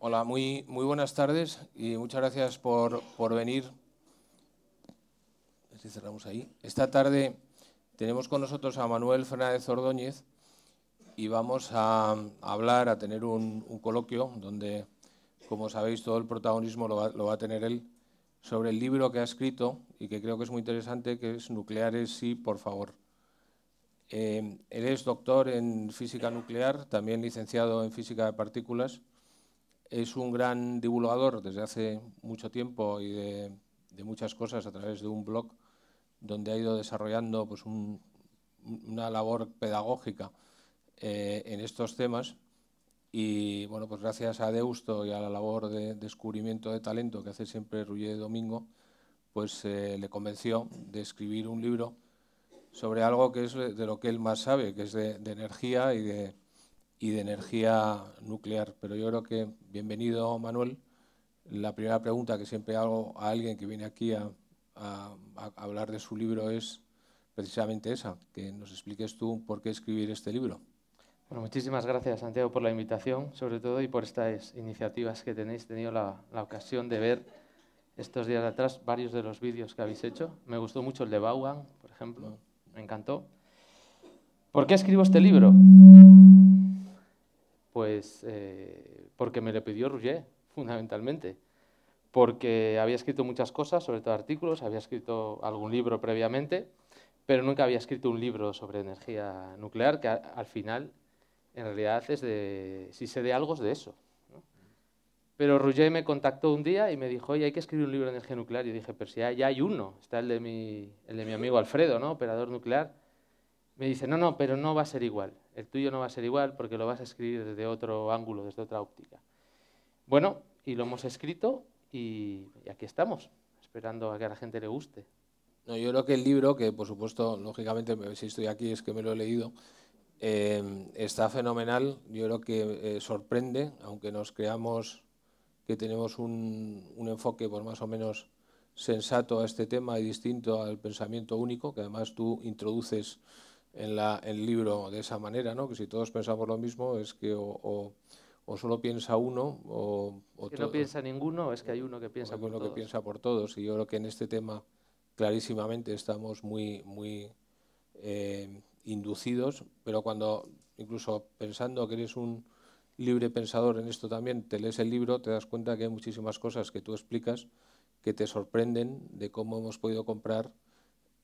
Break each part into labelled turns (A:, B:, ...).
A: Hola, muy, muy buenas tardes y muchas gracias por, venir. cerramos ahí. Esta tarde tenemos con nosotros a Manuel Fernández Ordóñez y vamos a, hablar, a tener un, coloquio donde, como sabéis, todo el protagonismo lo va, a tener él sobre el libro que ha escrito y que creo que es muy interesante, que es Nucleares sí, por favor. Eh, él es doctor en física nuclear, también licenciado en física de partículas es un gran divulgador desde hace mucho tiempo y de, muchas cosas a través de un blog donde ha ido desarrollando pues, una labor pedagógica eh, en estos temas. Y bueno, pues gracias a Deusto y a la labor de descubrimiento de talento que hace siempre Rullé Domingo, pues eh, le convenció de escribir un libro sobre algo que es de lo que él más sabe, que es de energía y de, y de energía nuclear. Pero yo creo que, bienvenido Manuel, la primera pregunta que siempre hago a alguien que viene aquí a, hablar de su libro es precisamente esa, que nos expliques tú por qué escribir este libro.
B: Bueno, muchísimas gracias, Santiago, por la invitación, sobre todo, y por estas iniciativas que tenéis. He tenido la, ocasión de ver estos días atrás varios de los vídeos que habéis hecho. Me gustó mucho el de Bauan, por ejemplo. Mm. Me encantó. ¿Por qué escribo este libro? Pues eh, porque me lo pidió rugger fundamentalmente. Porque había escrito muchas cosas, sobre todo artículos, había escrito algún libro previamente, pero nunca había escrito un libro sobre energía nuclear, que al final, en realidad, es de, si se de algo es de eso. Pero rugger me contactó un día y me dijo, oye, hay que escribir un libro de energía nuclear. Y dije, pero si ya, ya hay uno, está el de mi, el de mi amigo Alfredo, ¿no? operador nuclear. Me dice, no, no, pero no va a ser igual. El tuyo no va a ser igual porque lo vas a escribir desde otro ángulo, desde otra óptica. Bueno, y lo hemos escrito y, aquí estamos, esperando a que a la gente le
A: guste. No, yo creo que el libro, que por supuesto, lógicamente, si estoy aquí es que me lo he leído, eh, está fenomenal. Yo creo que eh, sorprende, aunque nos creamos que tenemos un, enfoque por pues, más o menos sensato a este tema y distinto al pensamiento único, que además tú introduces en el libro de esa manera, ¿no? que si todos pensamos lo mismo es que o, solo piensa uno o... o no piensa
B: ninguno, es que hay uno que piensa por todos. que piensa
A: por todos. Y yo creo que en este tema clarísimamente estamos muy, muy eh, inducidos, pero cuando incluso pensando que eres un libre pensador en esto también, te lees el libro, te das cuenta que hay muchísimas cosas que tú explicas que te sorprenden de cómo hemos podido comprar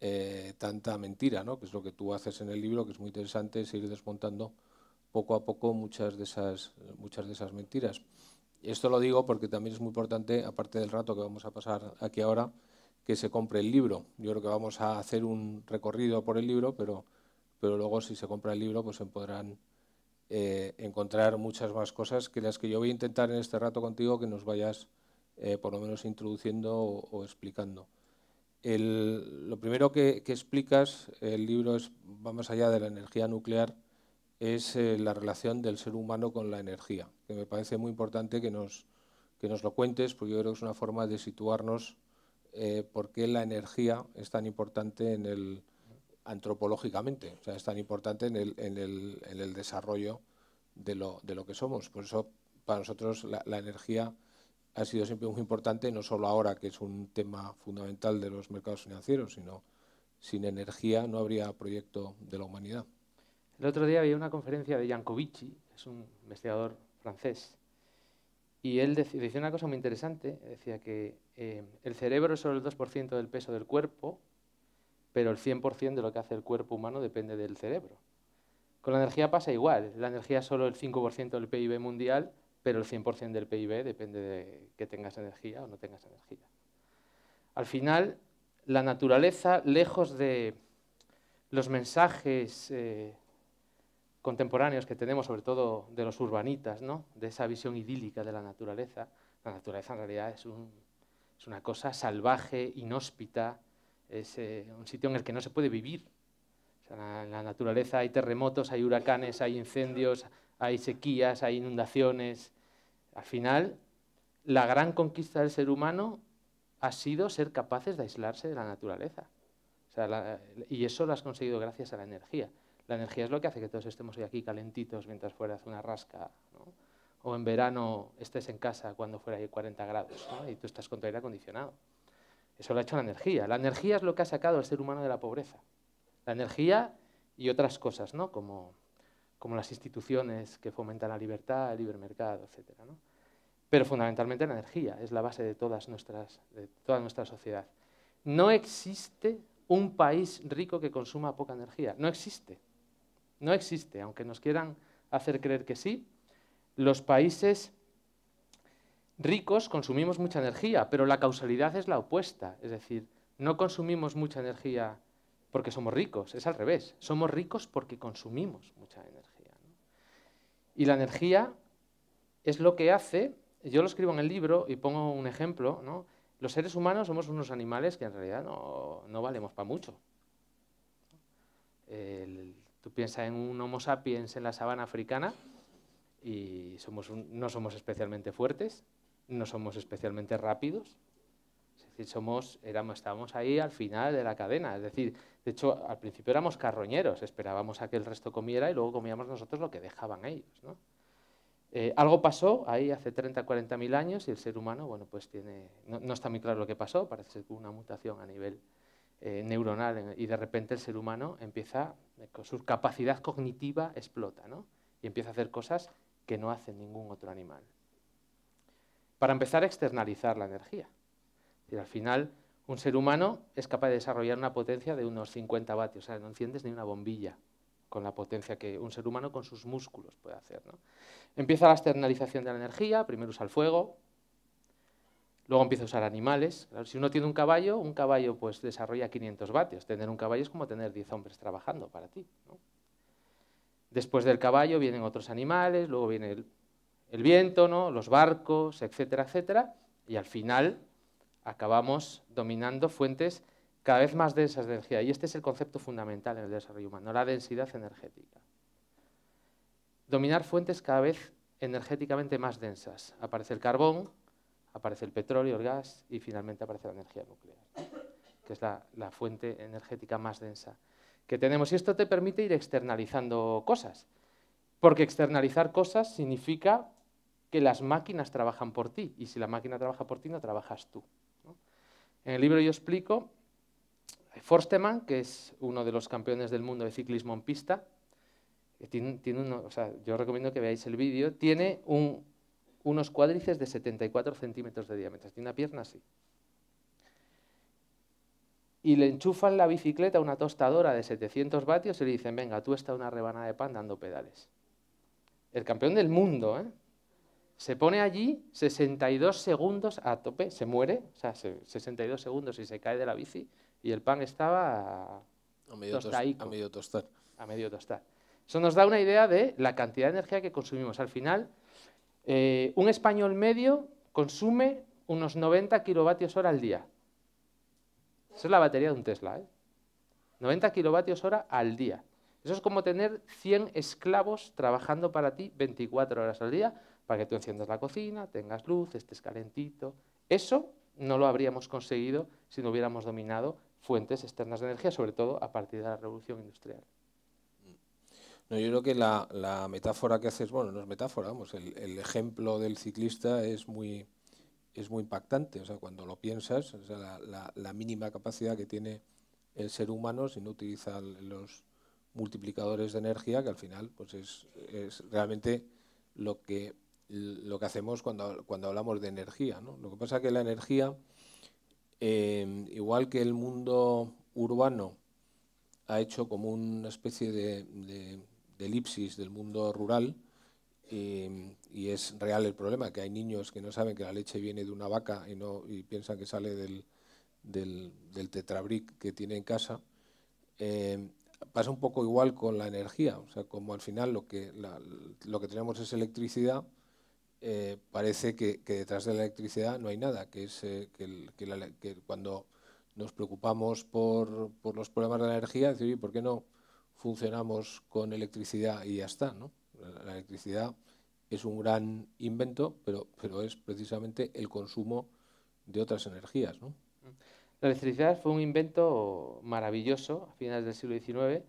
A: eh, tanta mentira, ¿no? que es lo que tú haces en el libro, que es muy interesante, es ir desmontando poco a poco muchas de esas, muchas de esas mentiras. Esto lo digo porque también es muy importante, aparte del rato que vamos a pasar aquí ahora, que se compre el libro. Yo creo que vamos a hacer un recorrido por el libro, pero, pero luego si se compra el libro pues se podrán eh, encontrar muchas más cosas que las que yo voy a intentar en este rato contigo que nos vayas eh, por lo menos introduciendo o explicando lo primero que, explicas, el libro es, va más allá de la energía nuclear, es eh, la relación del ser humano con la energía, que me parece muy importante que nos, que nos lo cuentes, porque yo creo que es una forma de situarnos eh, por qué la energía es tan importante en el, antropológicamente, o sea, es tan importante en el, en el, en el desarrollo de lo, de lo, que somos. Por eso, para nosotros, la, la energía ha sido siempre muy importante, no solo ahora, que es un tema fundamental de los mercados financieros, sino sin energía no habría proyecto de la humanidad.
B: El otro día había una conferencia de Jancovici, es un investigador francés, y él decía una cosa muy interesante, decía que eh, el cerebro es solo el 2% del peso del cuerpo, pero el 100% de lo que hace el cuerpo humano depende del cerebro. Con la energía pasa igual, la energía es solo el 5% del PIB mundial, pero el 100% del PIB depende de que tengas energía o no tengas energía. Al final, la naturaleza, lejos de los mensajes eh, contemporáneos que tenemos, sobre todo de los urbanitas, de esa visión idílica de la naturaleza, la naturaleza en realidad es, una cosa salvaje, inhóspita, es eh, un sitio en el que no se puede vivir. en la naturaleza hay terremotos, hay huracanes, hay incendios, hay sequías, hay inundaciones, al final, la gran conquista del ser humano ha sido ser capaces de aislarse de la naturaleza. y eso lo has conseguido gracias a la energía. La energía es lo que hace que todos estemos hoy aquí calentitos mientras fuera hace una rasca. O en verano estés en casa cuando fuera ahí 40 grados y tú estás con tu aire acondicionado. Eso lo ha hecho la energía. La energía es lo que ha sacado al ser humano de la pobreza. La energía y otras cosas, ¿no? Como como las instituciones que fomentan la libertad, el libre mercado, etc. Pero fundamentalmente la energía es la base de, todas nuestras, de toda nuestra sociedad. No existe un país rico que consuma poca energía. No existe. No existe, aunque nos quieran hacer creer que sí. Los países ricos consumimos mucha energía, pero la causalidad es la opuesta. Es decir, no consumimos mucha energía porque somos ricos, es al revés. Somos ricos porque consumimos mucha energía. Y la energía es lo que hace, yo lo escribo en el libro y pongo un ejemplo, los seres humanos somos unos animales que en realidad no, valemos para mucho. tú piensas en un Homo sapiens en la sabana africana y somos no somos especialmente fuertes, no somos especialmente rápidos. Es decir, somos, estábamos ahí al final de la cadena. Es decir, de hecho, al principio éramos carroñeros, esperábamos a que el resto comiera y luego comíamos nosotros lo que dejaban ellos. Eh, algo pasó ahí hace 30, 40 mil años y el ser humano, bueno, pues tiene, no, está muy claro lo que pasó, parece ser una mutación a nivel eh, neuronal y de repente el ser humano empieza, eh, su capacidad cognitiva explota ¿no? y empieza a hacer cosas que no hace ningún otro animal. Para empezar a externalizar la energía. Y al final un ser humano es capaz de desarrollar una potencia de unos 50 vatios, o sea, no enciendes ni una bombilla con la potencia que un ser humano con sus músculos puede hacer. Empieza la externalización de la energía, primero usa el fuego, luego empieza a usar animales. si uno tiene un caballo, un caballo pues desarrolla 500 vatios. Tener un caballo es como tener 10 hombres trabajando para ti. Después del caballo vienen otros animales, luego viene el, el viento, ¿no? los barcos, etcétera, etcétera. Y al final acabamos dominando fuentes cada vez más densas de energía. Y este es el concepto fundamental en el desarrollo humano, la densidad energética. Dominar fuentes cada vez energéticamente más densas. Aparece el carbón, aparece el petróleo, el gas y finalmente aparece la energía nuclear, que es la, la fuente energética más densa que tenemos. Y esto te permite ir externalizando cosas, porque externalizar cosas significa que las máquinas trabajan por ti y si la máquina trabaja por ti no trabajas tú. En el libro yo explico, Forsteman, que es uno de los campeones del mundo de ciclismo en pista, tiene, o sea, yo recomiendo que veáis el vídeo, tiene unos cuádrices de 74 centímetros de diámetro, tiene una pierna así. Y le enchufan la bicicleta a una tostadora de 700 vatios y le dicen, venga, tú está una rebanada de pan dando pedales. El campeón del mundo, ¿eh? Se pone allí 62 segundos a tope, se muere, o sea, 62 segundos y se cae de la bici y el pan estaba a, medio, tostar. A medio tostar. Eso nos da una idea de la cantidad de energía que consumimos. Al final, eh, un español medio consume unos 90 kilovatios hora al día. Esa es la batería de un Tesla. ¿eh? 90 kilovatios hora al día. Eso es como tener 100 esclavos trabajando para ti 24 horas al día para que tú enciendas la cocina, tengas luz, estés calentito. Eso no lo habríamos conseguido si no hubiéramos dominado fuentes externas de energía, sobre todo a partir de la revolución industrial.
A: Mm. No, yo creo que la, metáfora que haces, bueno, no es metáfora, vamos, el, ejemplo del ciclista es muy, es muy impactante, o sea, cuando lo piensas, la, mínima capacidad que tiene el ser humano si no utiliza los multiplicadores de energía, que al final pues es, es realmente lo que lo que hacemos cuando, hablamos de energía. Lo que pasa es que la energía, em, igual que el mundo urbano ha hecho como una especie de, elipsis del mundo rural, em, y es real el problema, que hay niños que no saben que la leche viene de una vaca y, no, y piensan que sale del, del, tetrabric que tiene en casa, em, pasa un poco igual con la energía, o sea, como al final lo que, lo que tenemos es electricidad, eh, parece que, detrás de la electricidad no hay nada, que es eh, que, cuando nos preocupamos por, por, los problemas de la energía, decir, por qué no funcionamos con electricidad y ya está? ¿no? La, electricidad es un gran invento, pero, pero es precisamente el consumo de otras energías. ¿no? La electricidad fue un
B: invento maravilloso a finales del siglo XIX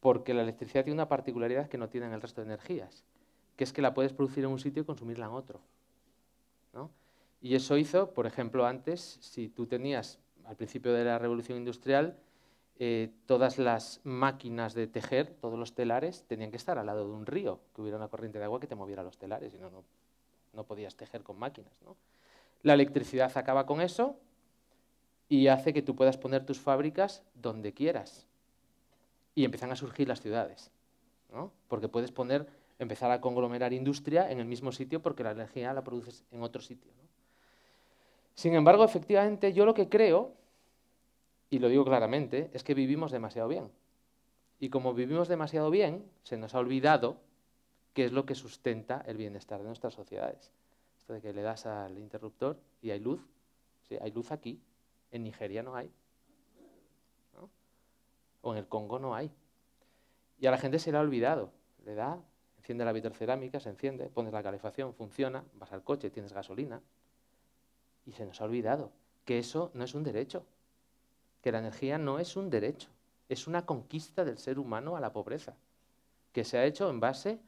B: porque la electricidad tiene una particularidad que no tienen el resto de energías que es que la puedes producir en un sitio y consumirla en otro. ¿no? Y eso hizo, por ejemplo, antes, si tú tenías al principio de la revolución industrial, eh, todas las máquinas de tejer, todos los telares, tenían que estar al lado de un río, que hubiera una corriente de agua que te moviera los telares, y no, podías tejer con máquinas. La electricidad acaba con eso y hace que tú puedas poner tus fábricas donde quieras. Y empiezan a surgir las ciudades, ¿no? porque puedes poner empezar a conglomerar industria en el mismo sitio porque la energía la produces en otro sitio. Sin embargo, efectivamente, yo lo que creo, y lo digo claramente, es que vivimos demasiado bien. Y como vivimos demasiado bien, se nos ha olvidado qué es lo que sustenta el bienestar de nuestras sociedades. Esto de que le das al interruptor y hay luz. Sí, hay luz aquí. En Nigeria no hay. O en el Congo no hay. Y a la gente se le ha olvidado. Le da enciende la vitrocerámica, se enciende, pones la calefacción, funciona, vas al coche, tienes gasolina. Y se nos ha olvidado que eso no es un derecho, que la energía no es un derecho, es una conquista del ser humano a la pobreza, que se ha hecho en base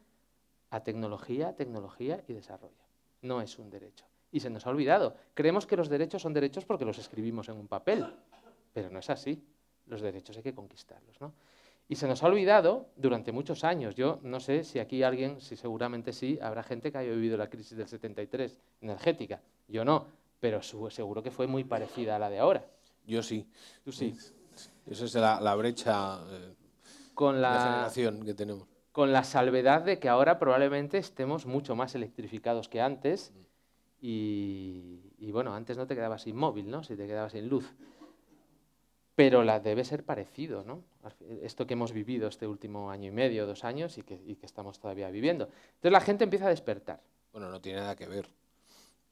B: a tecnología, tecnología y desarrollo. No es un derecho. Y se nos ha olvidado. Creemos que los derechos son derechos porque los escribimos en un papel, pero no es así. Los derechos hay que conquistarlos. ¿no? Y se nos ha olvidado durante muchos años. Yo no sé si aquí alguien, si seguramente sí, habrá gente que haya vivido la crisis del 73 energética. Yo no, pero seguro que fue muy parecida a la de ahora.
A: Yo sí. Tú sí. Esa es la, brecha eh, con la, generación que tenemos.
B: Con la salvedad de que ahora probablemente estemos mucho más electrificados que antes. Y, bueno, antes no te quedabas inmóvil, ¿no? Si te quedabas sin luz. Pero la debe ser parecido, ¿no? esto que hemos vivido este último año y medio, dos años y que, estamos
A: todavía viviendo. Entonces la gente empieza a despertar. Bueno, no tiene nada que ver.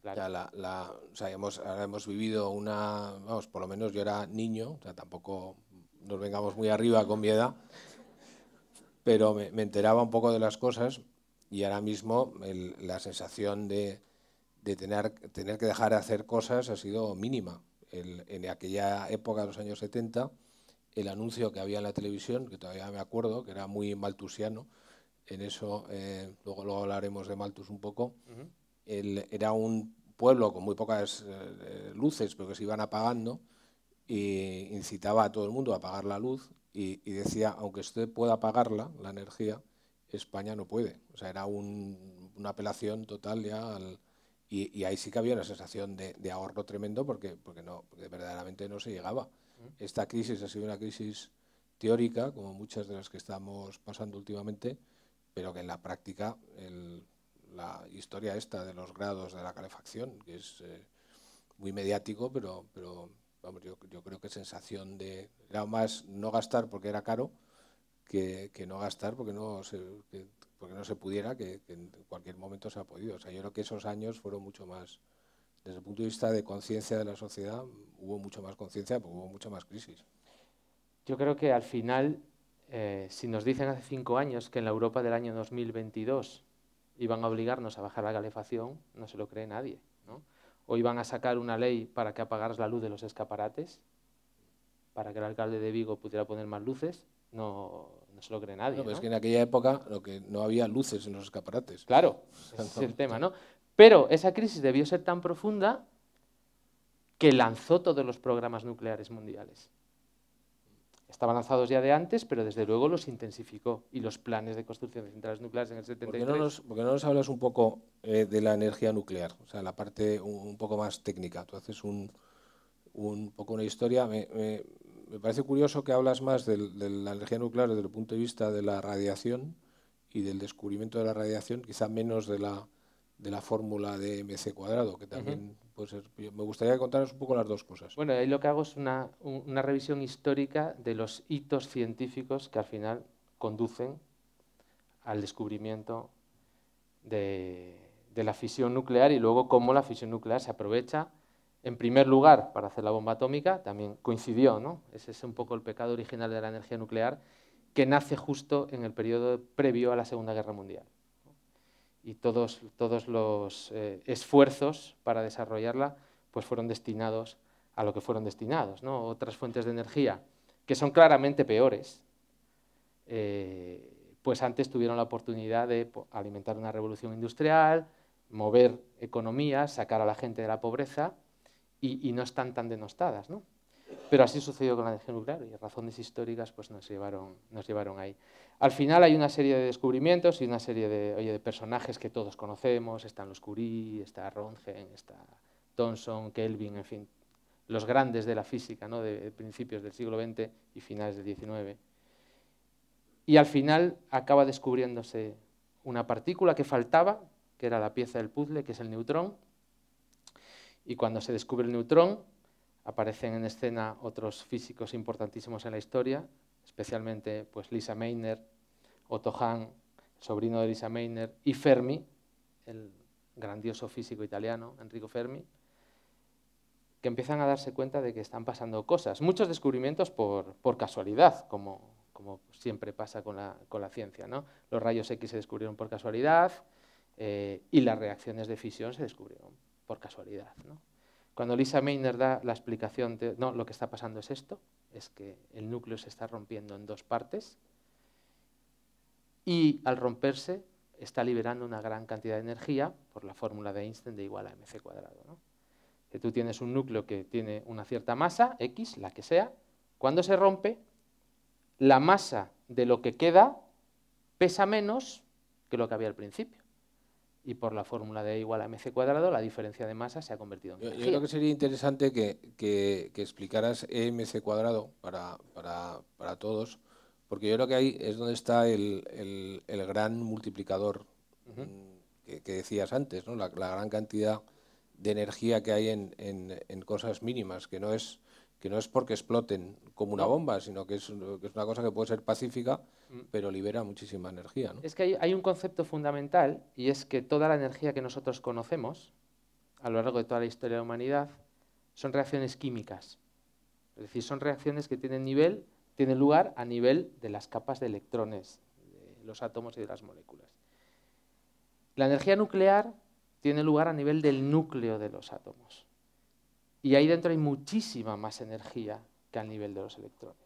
A: Ya hemos, ahora hemos vivido una, vamos, por lo menos yo era niño, o tampoco nos vengamos muy arriba con mi edad, pero me, enteraba un poco de las cosas y ahora mismo la sensación de, tener, tener que dejar de hacer cosas ha sido mínima. en aquella época, de los años 70, el anuncio que había en la televisión, que todavía me acuerdo, que era muy maltusiano, en eso eh, luego, luego, hablaremos de Maltus un poco, era un pueblo con muy pocas eh, eh, luces, pero que se iban apagando, e incitaba a todo el mundo a apagar la luz y, decía, aunque usted pueda apagarla, la energía, España no puede. O sea, era una apelación total ya al, y, ahí sí que había una sensación de, de ahorro tremendo porque, porque, no, porque verdaderamente no se llegaba. Esta crisis ha sido una crisis teórica, como muchas de las que estamos pasando últimamente, pero que en la práctica la historia esta de los grados de la calefacción, que es eh, muy mediático, pero, pero vamos, yo, creo que sensación de... Era más no gastar porque era caro que, no gastar porque no se, porque no se pudiera, que en cualquier momento se ha podido. O sea, yo creo que esos años fueron mucho más desde el punto de vista de conciencia de la sociedad, hubo mucho más conciencia, porque hubo mucha más crisis.
B: Yo creo que al final, eh, si nos dicen hace cinco años que en la Europa del año 2022 iban a obligarnos a bajar la calefacción, no se lo cree nadie. ¿no? O iban a sacar una ley para que apagaras la luz de los escaparates, para que el alcalde de Vigo pudiera poner más luces, no, se lo cree nadie. No, pero es que en aquella época
A: lo que no había luces en los escaparates. Claro, ese es el tema, ¿no? Pero esa crisis
B: debió ser tan profunda que lanzó todos los programas nucleares mundiales. Estaban lanzados ya de antes, pero desde luego los intensificó y los planes de construcción de centrales nucleares en el 73. ¿Por qué no nos,
A: no nos hablas un poco eh, de la energía nuclear? O sea, la parte un, poco más técnica. Tú haces un, un poco una historia. Me, me, parece curioso que hablas más de la energía nuclear desde el punto de vista de la radiación y del descubrimiento de la radiación, quizá menos de la de la fórmula de mc cuadrado, que también puede ser. Me gustaría contaros un poco las dos cosas.
B: Bueno, ahí lo que hago es una, revisión histórica de los hitos científicos que al final conducen al descubrimiento de, de la fisión nuclear y luego cómo la fisión nuclear se aprovecha en primer lugar para hacer la bomba atómica, también coincidió, ¿no? Ese es un poco el pecado original de la energía nuclear que nace justo en el periodo previo a la Segunda Guerra Mundial y todos, todos los eh, esfuerzos para desarrollarla pues fueron destinados a lo que fueron destinados. ¿no? Otras fuentes de energía que son claramente peores, eh, pues antes tuvieron la oportunidad de alimentar una revolución industrial, mover economías, sacar a la gente de la pobreza y, y no están tan denostadas. ¿no? Pero así sucedió con la energía nuclear y razones históricas pues, nos, llevaron, nos llevaron ahí. Al final hay una serie de descubrimientos y una serie de, personajes que todos conocemos. Están los Curie, está Röntgen, está Thomson, Kelvin, en fin, los grandes de la física ¿no? de, principios del siglo XX y finales del XIX. Y al final acaba descubriéndose una partícula que faltaba, que era la pieza del puzzle, que es el neutrón. Y cuando se descubre el neutrón, aparecen en escena otros físicos importantísimos en la historia, especialmente pues, Lisa Meiner, Otto Hahn, sobrino de Lisa Meiner, y Fermi, el grandioso físico italiano, Enrico Fermi, que empiezan a darse cuenta de que están pasando cosas. Muchos descubrimientos por, casualidad, como, siempre pasa con la, ciencia. ¿no? Los rayos X se descubrieron por casualidad eh, y las reacciones de fisión se descubrieron por casualidad. ¿no? Cuando Lisa Meiner da la explicación de, no, lo que está pasando es esto, es que el núcleo se está rompiendo en dos partes y al romperse está liberando una gran cantidad de energía por la fórmula de Einstein de igual a mc cuadrado. Que tú tienes un núcleo que tiene una cierta masa, x, la que sea, cuando se rompe, la masa de lo que queda pesa menos que lo que había al principio y por la fórmula de E igual a mc cuadrado, la diferencia de masa se ha convertido en Yo creo que
A: sería interesante que, que, explicaras e mc cuadrado para, para, todos, porque yo creo que ahí es donde está el, gran multiplicador mm, que, decías antes, ¿no? La, gran cantidad de energía que hay en cosas mínimas, que no es no es porque exploten como una bomba, sino que es, una cosa que puede ser pacífica, mm. pero libera muchísima energía.
B: Es que hay, un concepto fundamental y es que toda la energía que nosotros conocemos a lo largo de toda la historia de la humanidad son reacciones químicas. Es decir, son reacciones que tienen nivel, tienen lugar a nivel de las capas de electrones, de los átomos y de las moléculas. La energía nuclear tiene lugar a nivel del núcleo de los átomos. Y ahí dentro hay muchísima más energía que al nivel de los electrones.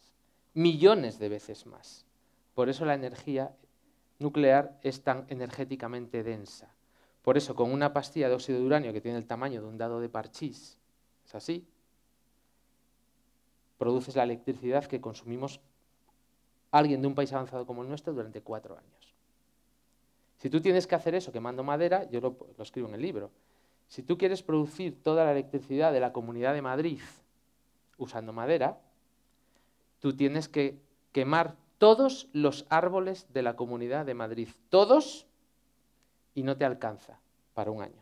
B: Millones de veces más. Por eso la energía nuclear es tan energéticamente densa. Por eso con una pastilla de óxido de uranio que tiene el tamaño de un dado de parchís, es así, produces la electricidad que consumimos alguien de un país avanzado como el nuestro durante cuatro años. Si tú tienes que hacer eso quemando madera, yo lo, lo escribo en el libro, si tú quieres producir toda la electricidad de la Comunidad de Madrid usando madera, tú tienes que quemar todos los árboles de la Comunidad de Madrid, todos, y no te alcanza para un año.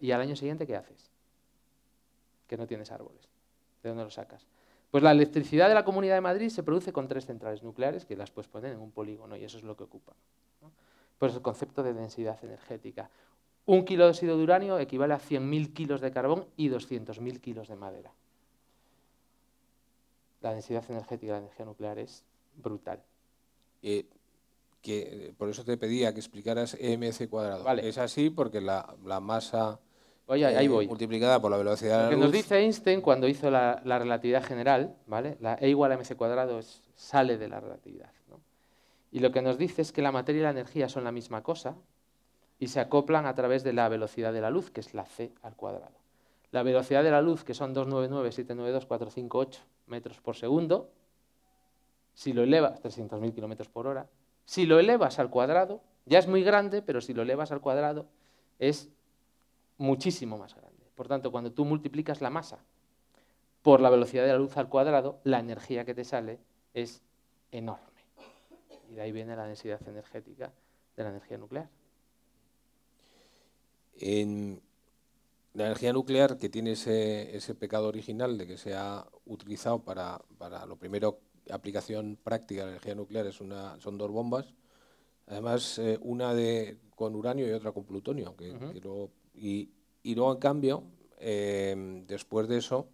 B: ¿Y al año siguiente qué haces? Que no tienes árboles. ¿De dónde los sacas? Pues la electricidad de la Comunidad de Madrid se produce con tres centrales nucleares que las puedes poner en un polígono y eso es lo que ocupa. Pues el concepto de densidad energética. Un kilo de óxido de uranio equivale a 100.000 kilos de carbón y 200.000 kilos de madera. La densidad energética de la energía nuclear es brutal.
A: Eh, que, eh, por eso te pedía que explicaras e mc cuadrado. Es así porque la, masa pues eh, multiplicada por la velocidad de la Lo que nos dice
B: Einstein cuando hizo la, relatividad general, ¿vale? la E igual a mc cuadrado sale de la relatividad. Y lo que nos dice es que la materia y la energía son la misma cosa, y se acoplan a través de la velocidad de la luz, que es la c al cuadrado. La velocidad de la luz, que son 299,792,458 metros por segundo, si lo elevas, 300.000 kilómetros por hora, si lo elevas al cuadrado, ya es muy grande, pero si lo elevas al cuadrado es muchísimo más grande. Por tanto, cuando tú multiplicas la masa por la velocidad de la luz al cuadrado, la energía que te sale es enorme. Y de ahí viene la densidad energética de la energía nuclear.
A: En la energía nuclear, que tiene ese, ese pecado original de que se ha utilizado para, para, lo primero, aplicación práctica de la energía nuclear es una, son dos bombas, además eh, una de, con uranio y otra con plutonio. Que, y, luego, en cambio, em, después de eso,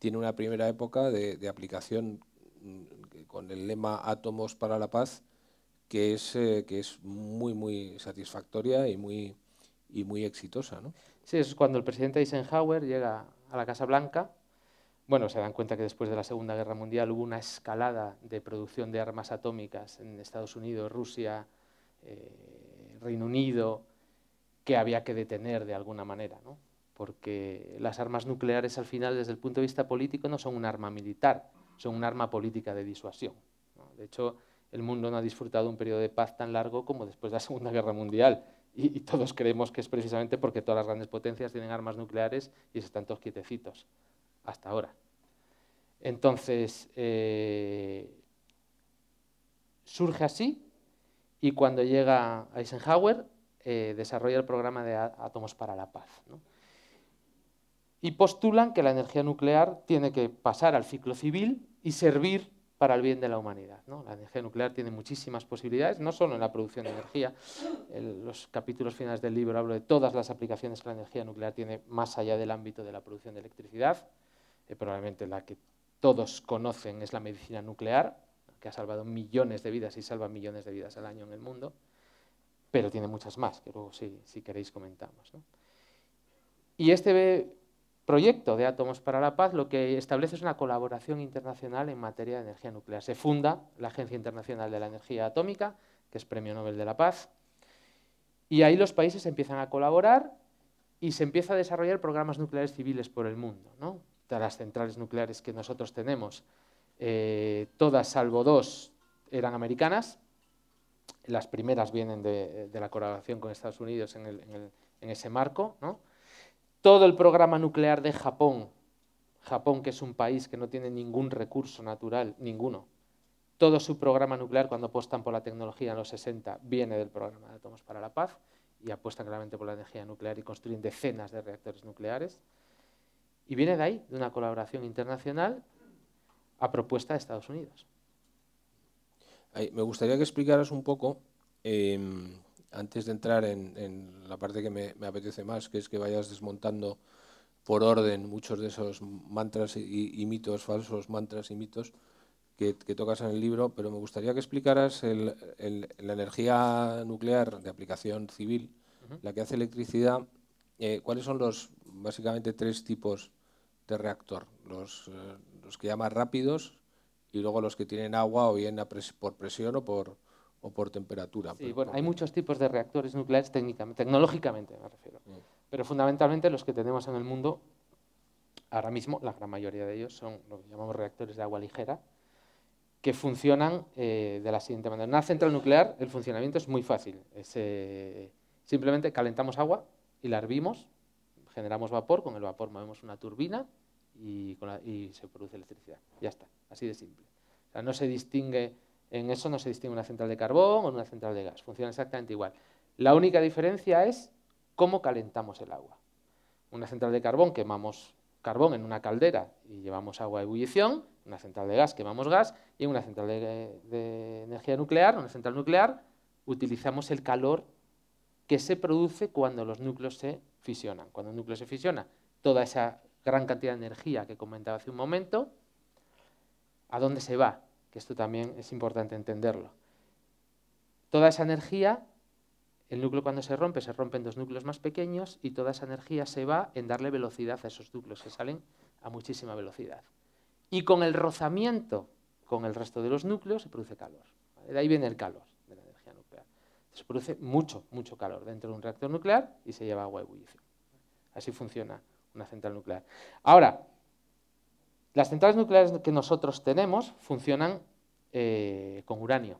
A: tiene una primera época de, aplicación mm, con el lema Átomos para la Paz, que es, eh, que es muy, muy satisfactoria y muy y muy exitosa. ¿no? Sí, es cuando el
B: presidente Eisenhower llega a la Casa Blanca. Bueno, se dan cuenta que después de la Segunda Guerra Mundial hubo una escalada de producción de armas atómicas en Estados Unidos, Rusia, eh, Reino Unido, que había que detener de alguna manera, ¿no? porque las armas nucleares al final, desde el punto de vista político, no son un arma militar, son un arma política de disuasión. De hecho, el mundo no ha disfrutado un periodo de paz tan largo como después de la Segunda Guerra Mundial y, todos creemos que es precisamente porque todas las grandes potencias tienen armas nucleares y se están todos quietecitos, hasta ahora. Entonces, eh, surge así y cuando llega Eisenhower eh, desarrolla el programa de Átomos para la Paz. Y postulan que la energía nuclear tiene que pasar al ciclo civil y servir para el bien de la humanidad. La energía nuclear tiene muchísimas posibilidades, no solo en la producción de energía. En los capítulos finales del libro hablo de todas las aplicaciones que la energía nuclear tiene más allá del ámbito de la producción de electricidad. Eh, probablemente la que todos conocen es la medicina nuclear, que ha salvado millones de vidas y salva millones de vidas al año en el mundo, pero tiene muchas más, que luego si, queréis comentamos. Y este proyecto de Átomos para la Paz lo que establece es una colaboración internacional en materia de energía nuclear. Se funda la Agencia Internacional de la Energía Atómica, que es Premio Nobel de la Paz, y ahí los países empiezan a colaborar y se empieza a desarrollar programas nucleares civiles por el mundo. ¿no? las centrales nucleares que nosotros tenemos, eh, todas salvo dos, eran americanas. Las primeras vienen de, la colaboración con Estados Unidos en, en ese marco, ¿no? todo el programa nuclear de Japón, Japón que es un país que no tiene ningún recurso natural, ninguno, todo su programa nuclear cuando apuestan por la tecnología en los 60 viene del programa de Atomos para la Paz y apuestan claramente por la energía nuclear y construyen decenas de reactores nucleares. Y viene de ahí, de una colaboración internacional a propuesta de Estados Unidos.
A: me gustaría que explicaras un poco em, antes de entrar en, la parte que me, apetece más, que es que vayas desmontando por orden muchos de esos mantras y, mitos, falsos mantras y mitos que, tocas en el libro, pero me gustaría que explicaras la energía nuclear de aplicación civil, la que hace electricidad, eh, cuáles son los básicamente tres tipos de reactor, los, eh, los que llamas rápidos y luego los que tienen agua o bien por presión o por o por temperatura. Sí, bueno, hay
B: muchos tipos de reactores nucleares técnicamente, tecnológicamente me refiero, mm. pero fundamentalmente los que tenemos en el mundo, ahora mismo la gran mayoría de ellos son lo que llamamos reactores de agua ligera, que funcionan eh, de la siguiente manera. En una central nuclear el funcionamiento es muy fácil, eh, simplemente calentamos agua y la hervimos, generamos vapor, con el vapor movemos una turbina y, y se produce electricidad. Ya está, así de simple. O sea, no se distingue en eso no se distingue una central de carbón o una central de gas, funciona exactamente igual. La única diferencia es cómo calentamos el agua. Una central de carbón quemamos carbón en una caldera y llevamos agua a ebullición, una central de gas quemamos gas y en una central de, energía nuclear, una central nuclear, utilizamos el calor que se produce cuando los núcleos se fisionan. Cuando el núcleo se fisiona, toda esa gran cantidad de energía que comentaba hace un momento, ¿a dónde se va? que esto también es importante entenderlo. Toda esa energía, el núcleo cuando se rompe, se rompen dos núcleos más pequeños y toda esa energía se va en darle velocidad a esos núcleos que salen a muchísima velocidad. Y con el rozamiento con el resto de los núcleos se produce calor. De ahí viene el calor de la energía nuclear. Se produce mucho, mucho calor dentro de un reactor nuclear y se lleva agua a ebullición. Así funciona una central nuclear. Ahora, las centrales nucleares que nosotros tenemos funcionan eh, con uranio.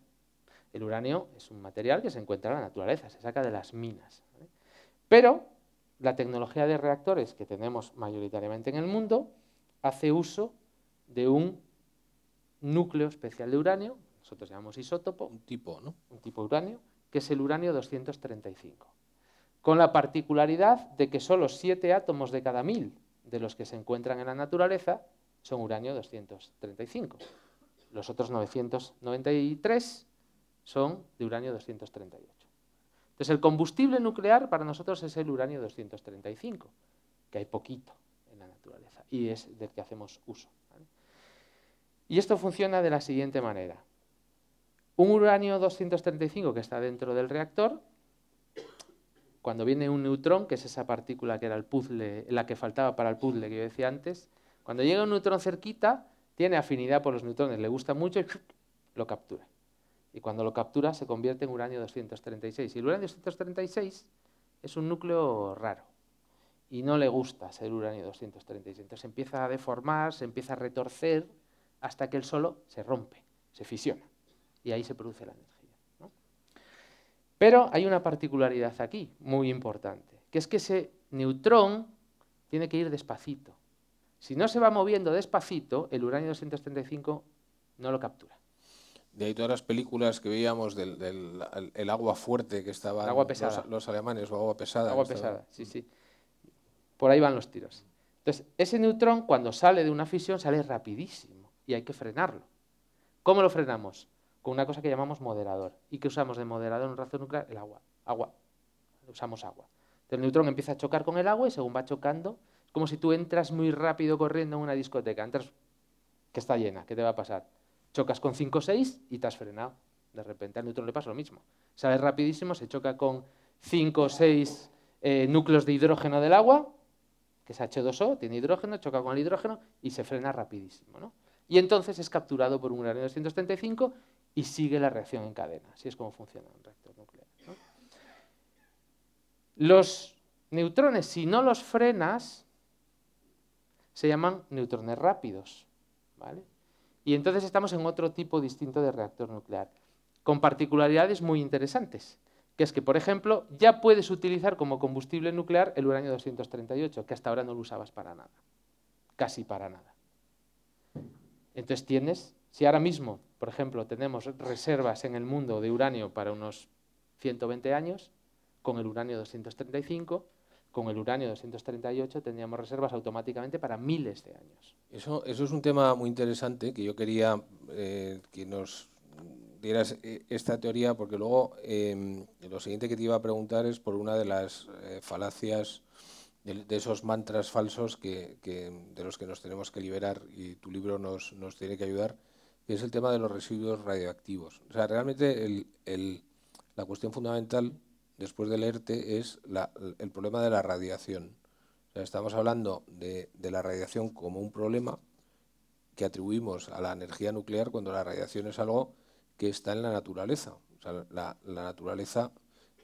B: El uranio es un material que se encuentra en la naturaleza, se saca de las minas. Pero la tecnología de reactores que tenemos mayoritariamente en el mundo hace uso de un núcleo especial de uranio, nosotros llamamos isótopo. Un tipo, Un tipo de uranio, que es el uranio 235. Con la particularidad de que solo siete átomos de cada mil de los que se encuentran en la naturaleza son uranio 235. Los otros 993 son de uranio 238. Entonces el combustible nuclear para nosotros es el uranio 235, que hay poquito en la naturaleza y es del que hacemos uso. Y esto funciona de la siguiente manera. Un uranio 235 que está dentro del reactor cuando viene un neutrón, que es esa partícula que era el puzzle, la que faltaba para el puzzle que yo decía antes, cuando llega un neutrón cerquita, tiene afinidad por los neutrones, le gusta mucho y lo captura. Y cuando lo captura se convierte en uranio 236. Y el uranio 236 es un núcleo raro y no le gusta ser uranio 236. Entonces empieza a deformar, se empieza a retorcer hasta que el solo se rompe, se fisiona y ahí se produce la energía. Pero hay una particularidad aquí muy importante, que es que ese neutrón tiene que ir despacito si no se va moviendo despacito, el uranio 235 no lo captura.
A: De ahí todas las películas que veíamos del, agua fuerte que estaba Los, alemanes agua pesada. Agua pesada, sí, sí. Por ahí van
B: los tiros. Entonces, ese neutrón cuando sale de una fisión sale rapidísimo y hay que frenarlo. ¿Cómo lo frenamos? Con una cosa que llamamos moderador y que usamos de moderador en un reactor nuclear, el agua. Agua. Usamos agua. Entonces, el neutrón empieza a chocar con el agua y según va chocando, como si tú entras muy rápido corriendo en una discoteca, entras que está llena, ¿qué te va a pasar? Chocas con 5 o 6 y te has frenado. De repente al neutrón le pasa lo mismo. Sale rapidísimo, se choca con 5 o 6 eh, núcleos de hidrógeno del agua, que es H2O, tiene hidrógeno, choca con el hidrógeno y se frena rapidísimo. Y entonces es capturado por un uranio 235 y sigue la reacción en cadena. Así es como funciona un reactor nuclear. Los neutrones, si no los frenas, se llaman neutrones rápidos. ¿vale? Y entonces estamos en otro tipo distinto de reactor nuclear, con particularidades muy interesantes, que es que, por ejemplo, ya puedes utilizar como combustible nuclear el uranio 238, que hasta ahora no lo usabas para nada, casi para nada. Entonces tienes, si ahora mismo, por ejemplo, tenemos reservas en el mundo de uranio para unos 120 años, con el uranio 235, con el uranio 238 tendríamos reservas automáticamente para miles de años.
A: Eso, es un tema muy interesante que yo quería eh, que nos dieras eh, esta teoría, porque luego em, lo siguiente que te iba a preguntar es por una de las eh, falacias de, esos mantras falsos que, de los que nos tenemos que liberar y tu libro nos, tiene que ayudar, que es el tema de los residuos radioactivos. O sea, realmente la cuestión fundamental después de leerte, es el problema de la radiación. estamos hablando de, la radiación como un problema que atribuimos a la energía nuclear cuando la radiación es algo que está en la naturaleza. la, naturaleza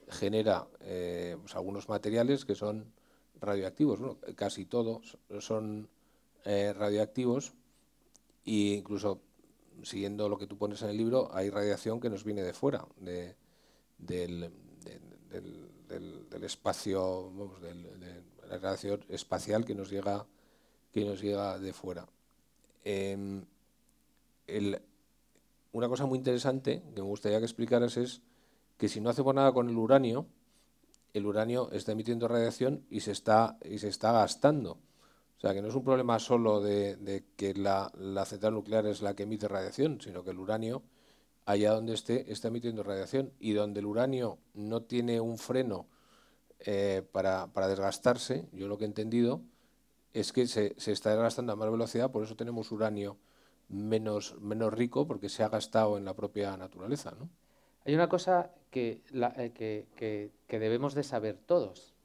A: genera eh, pues, algunos materiales que son radioactivos. casi todos son eh, radioactivos e incluso siguiendo lo que tú pones en el libro, hay radiación que nos viene de fuera, del, del, espacio, vamos, de la radiación espacial que nos llega, que nos llega de fuera. Em, una cosa muy interesante que me gustaría que explicaras es que si no hacemos nada con el uranio, el uranio está emitiendo radiación y se está, y se está gastando. O sea, que no es un problema solo de, que la, la, central nuclear es la que emite radiación, sino que el uranio allá donde esté está emitiendo radiación y donde el uranio no tiene un freno eh, para, desgastarse, yo lo que he entendido es que se, está desgastando a más velocidad, por eso tenemos uranio menos, menos rico porque se ha gastado en la propia naturaleza.
B: Hay una cosa eh, que, que debemos de saber todos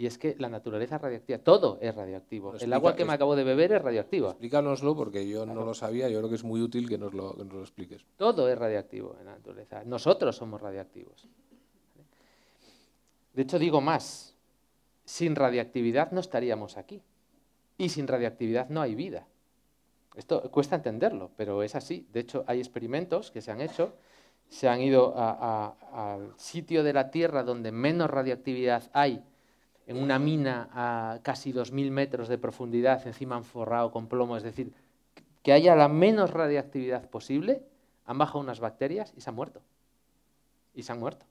B: y es que la naturaleza radiactiva, todo es
A: radioactivo. el agua que me acabo de beber es radiactiva. Explícanoslo porque yo no lo sabía, yo creo que es muy útil que nos, lo, expliques.
B: Todo es radiactivo en la naturaleza, nosotros somos radiactivos. De hecho digo más, sin radiactividad no estaríamos aquí y sin radiactividad no hay vida. Esto cuesta entenderlo, pero es así. De hecho hay experimentos que se han hecho se han ido al sitio de la Tierra donde menos radiactividad hay en una mina a casi 2.000 metros de profundidad, encima han forrado con plomo, es decir, que haya la menos radiactividad posible, han bajado unas bacterias y se han muerto. Y se han muerto.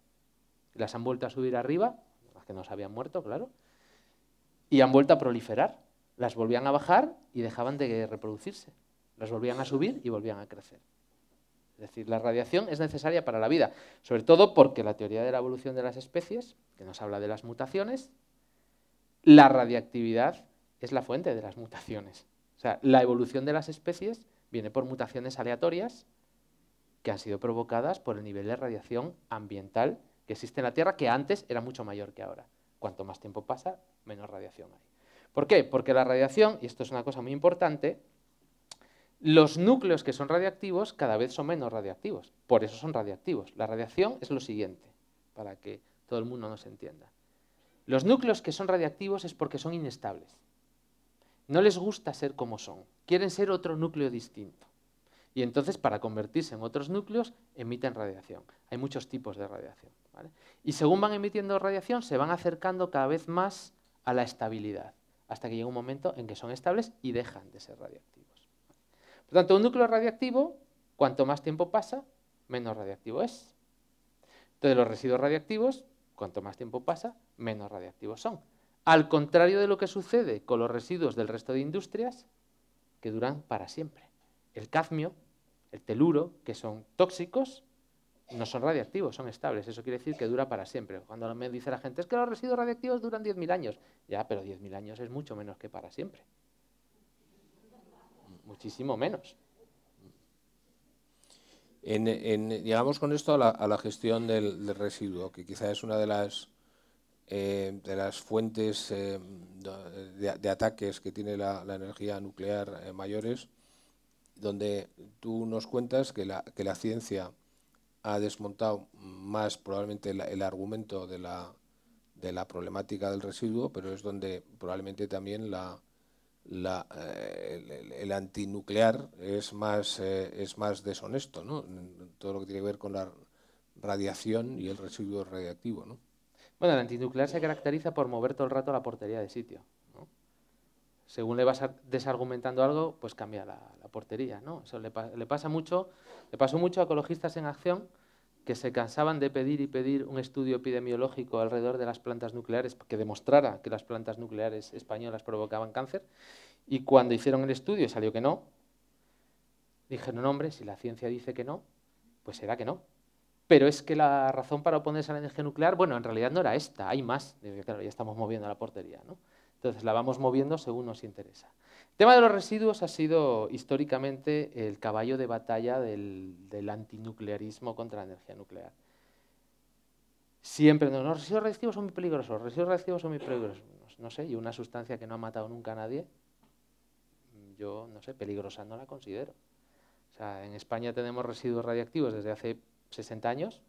B: Las han vuelto a subir arriba, las que no se habían muerto, claro, y han vuelto a proliferar. Las volvían a bajar y dejaban de reproducirse. Las volvían a subir y volvían a crecer. Es decir, la radiación es necesaria para la vida, sobre todo porque la teoría de la evolución de las especies, que nos habla de las mutaciones, la radiactividad es la fuente de las mutaciones. O sea, la evolución de las especies viene por mutaciones aleatorias que han sido provocadas por el nivel de radiación ambiental que existe en la Tierra, que antes era mucho mayor que ahora. Cuanto más tiempo pasa, menos radiación hay. ¿Por qué? Porque la radiación, y esto es una cosa muy importante, los núcleos que son radiactivos cada vez son menos radiactivos. Por eso son radiactivos. La radiación es lo siguiente, para que todo el mundo nos entienda. Los núcleos que son radiactivos es porque son inestables. No les gusta ser como son, quieren ser otro núcleo distinto. Y entonces, para convertirse en otros núcleos, emiten radiación. Hay muchos tipos de radiación. Y según van emitiendo radiación, se van acercando cada vez más a la estabilidad, hasta que llega un momento en que son estables y dejan de ser radiactivos. Por tanto, un núcleo radiactivo, cuanto más tiempo pasa, menos radiactivo es. Entonces, los residuos radiactivos, cuanto más tiempo pasa, menos radiactivos son. Al contrario de lo que sucede con los residuos del resto de industrias, que duran para siempre. El cadmio, el teluro, que son tóxicos, no son radiactivos, son estables. Eso quiere decir que dura para siempre. Cuando me dice la gente, es que los residuos radiactivos duran 10.000 años. Ya, pero 10.000 años es mucho menos que para siempre. Muchísimo menos.
A: llegamos con esto a la, gestión del, residuo, que quizás es una de las eh, de las fuentes eh, de, ataques que tiene la, energía nuclear eh, mayores, donde tú nos cuentas que la, ciencia ha desmontado más probablemente el, argumento de la, problemática del residuo, pero es donde probablemente también la, la, el, antinuclear es más, es más deshonesto, ¿no? todo lo que tiene que ver con la radiación y el residuo radiactivo. ¿no?
B: Bueno, el antinuclear se caracteriza por mover todo el rato la portería de sitio. Según le vas desargumentando algo, pues cambia la, portería. ¿no? Eso le, pasa mucho, le pasó mucho a ecologistas en acción que se cansaban de pedir y pedir un estudio epidemiológico alrededor de las plantas nucleares que demostrara que las plantas nucleares españolas provocaban cáncer. Y cuando hicieron el estudio salió que no, dijeron, no, hombre, si la ciencia dice que no, pues será que no. Pero es que la razón para oponerse a la energía nuclear, bueno, en realidad no era esta, hay más. Claro, ya estamos moviendo la portería, ¿no? Entonces la vamos moviendo según nos interesa. El tema de los residuos ha sido históricamente el caballo de batalla del, antinuclearismo contra la energía nuclear. Siempre, no, los residuos radioactivos son muy peligrosos, los residuos reactivos son muy peligrosos. No sé, y una sustancia que no ha matado nunca a nadie, yo, no sé, peligrosa no la considero. O sea, en España tenemos residuos radiactivos desde hace 60 años,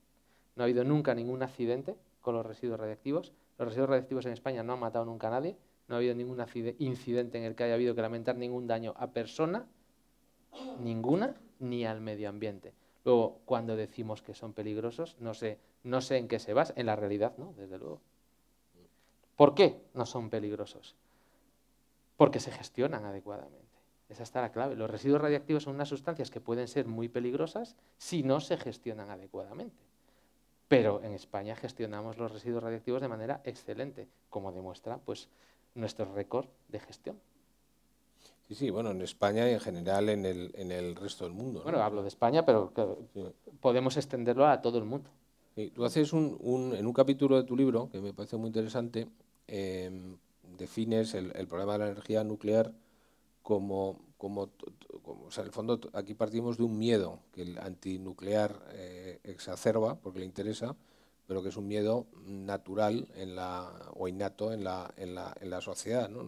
B: no ha habido nunca ningún accidente con los residuos radiactivos, los residuos radiactivos en España no han matado nunca a nadie, no ha habido ningún incidente en el que haya habido que lamentar ningún daño a persona, ninguna, ni al medio ambiente. Luego, cuando decimos que son peligrosos, no sé, no sé en qué se basa, en la realidad no, desde luego. ¿Por qué no son peligrosos? Porque se gestionan adecuadamente. Esa está la clave. Los residuos radiactivos son unas sustancias que pueden ser muy peligrosas si no se gestionan adecuadamente. Pero en España gestionamos los residuos radiactivos de manera excelente, como demuestra pues, nuestro récord de
A: gestión. Sí, sí, bueno, en España y en general en el, resto del mundo. Bueno, hablo de España, pero podemos extenderlo a todo el mundo. tú haces un, en un capítulo de tu libro, que me parece muy interesante, eh, defines el, el problema de la energía nuclear como, como, o sea, en el fondo aquí partimos de un miedo que el antinuclear eh, exacerba porque le interesa, pero que es un miedo natural en la, o innato en la, en la, en la sociedad. ¿no?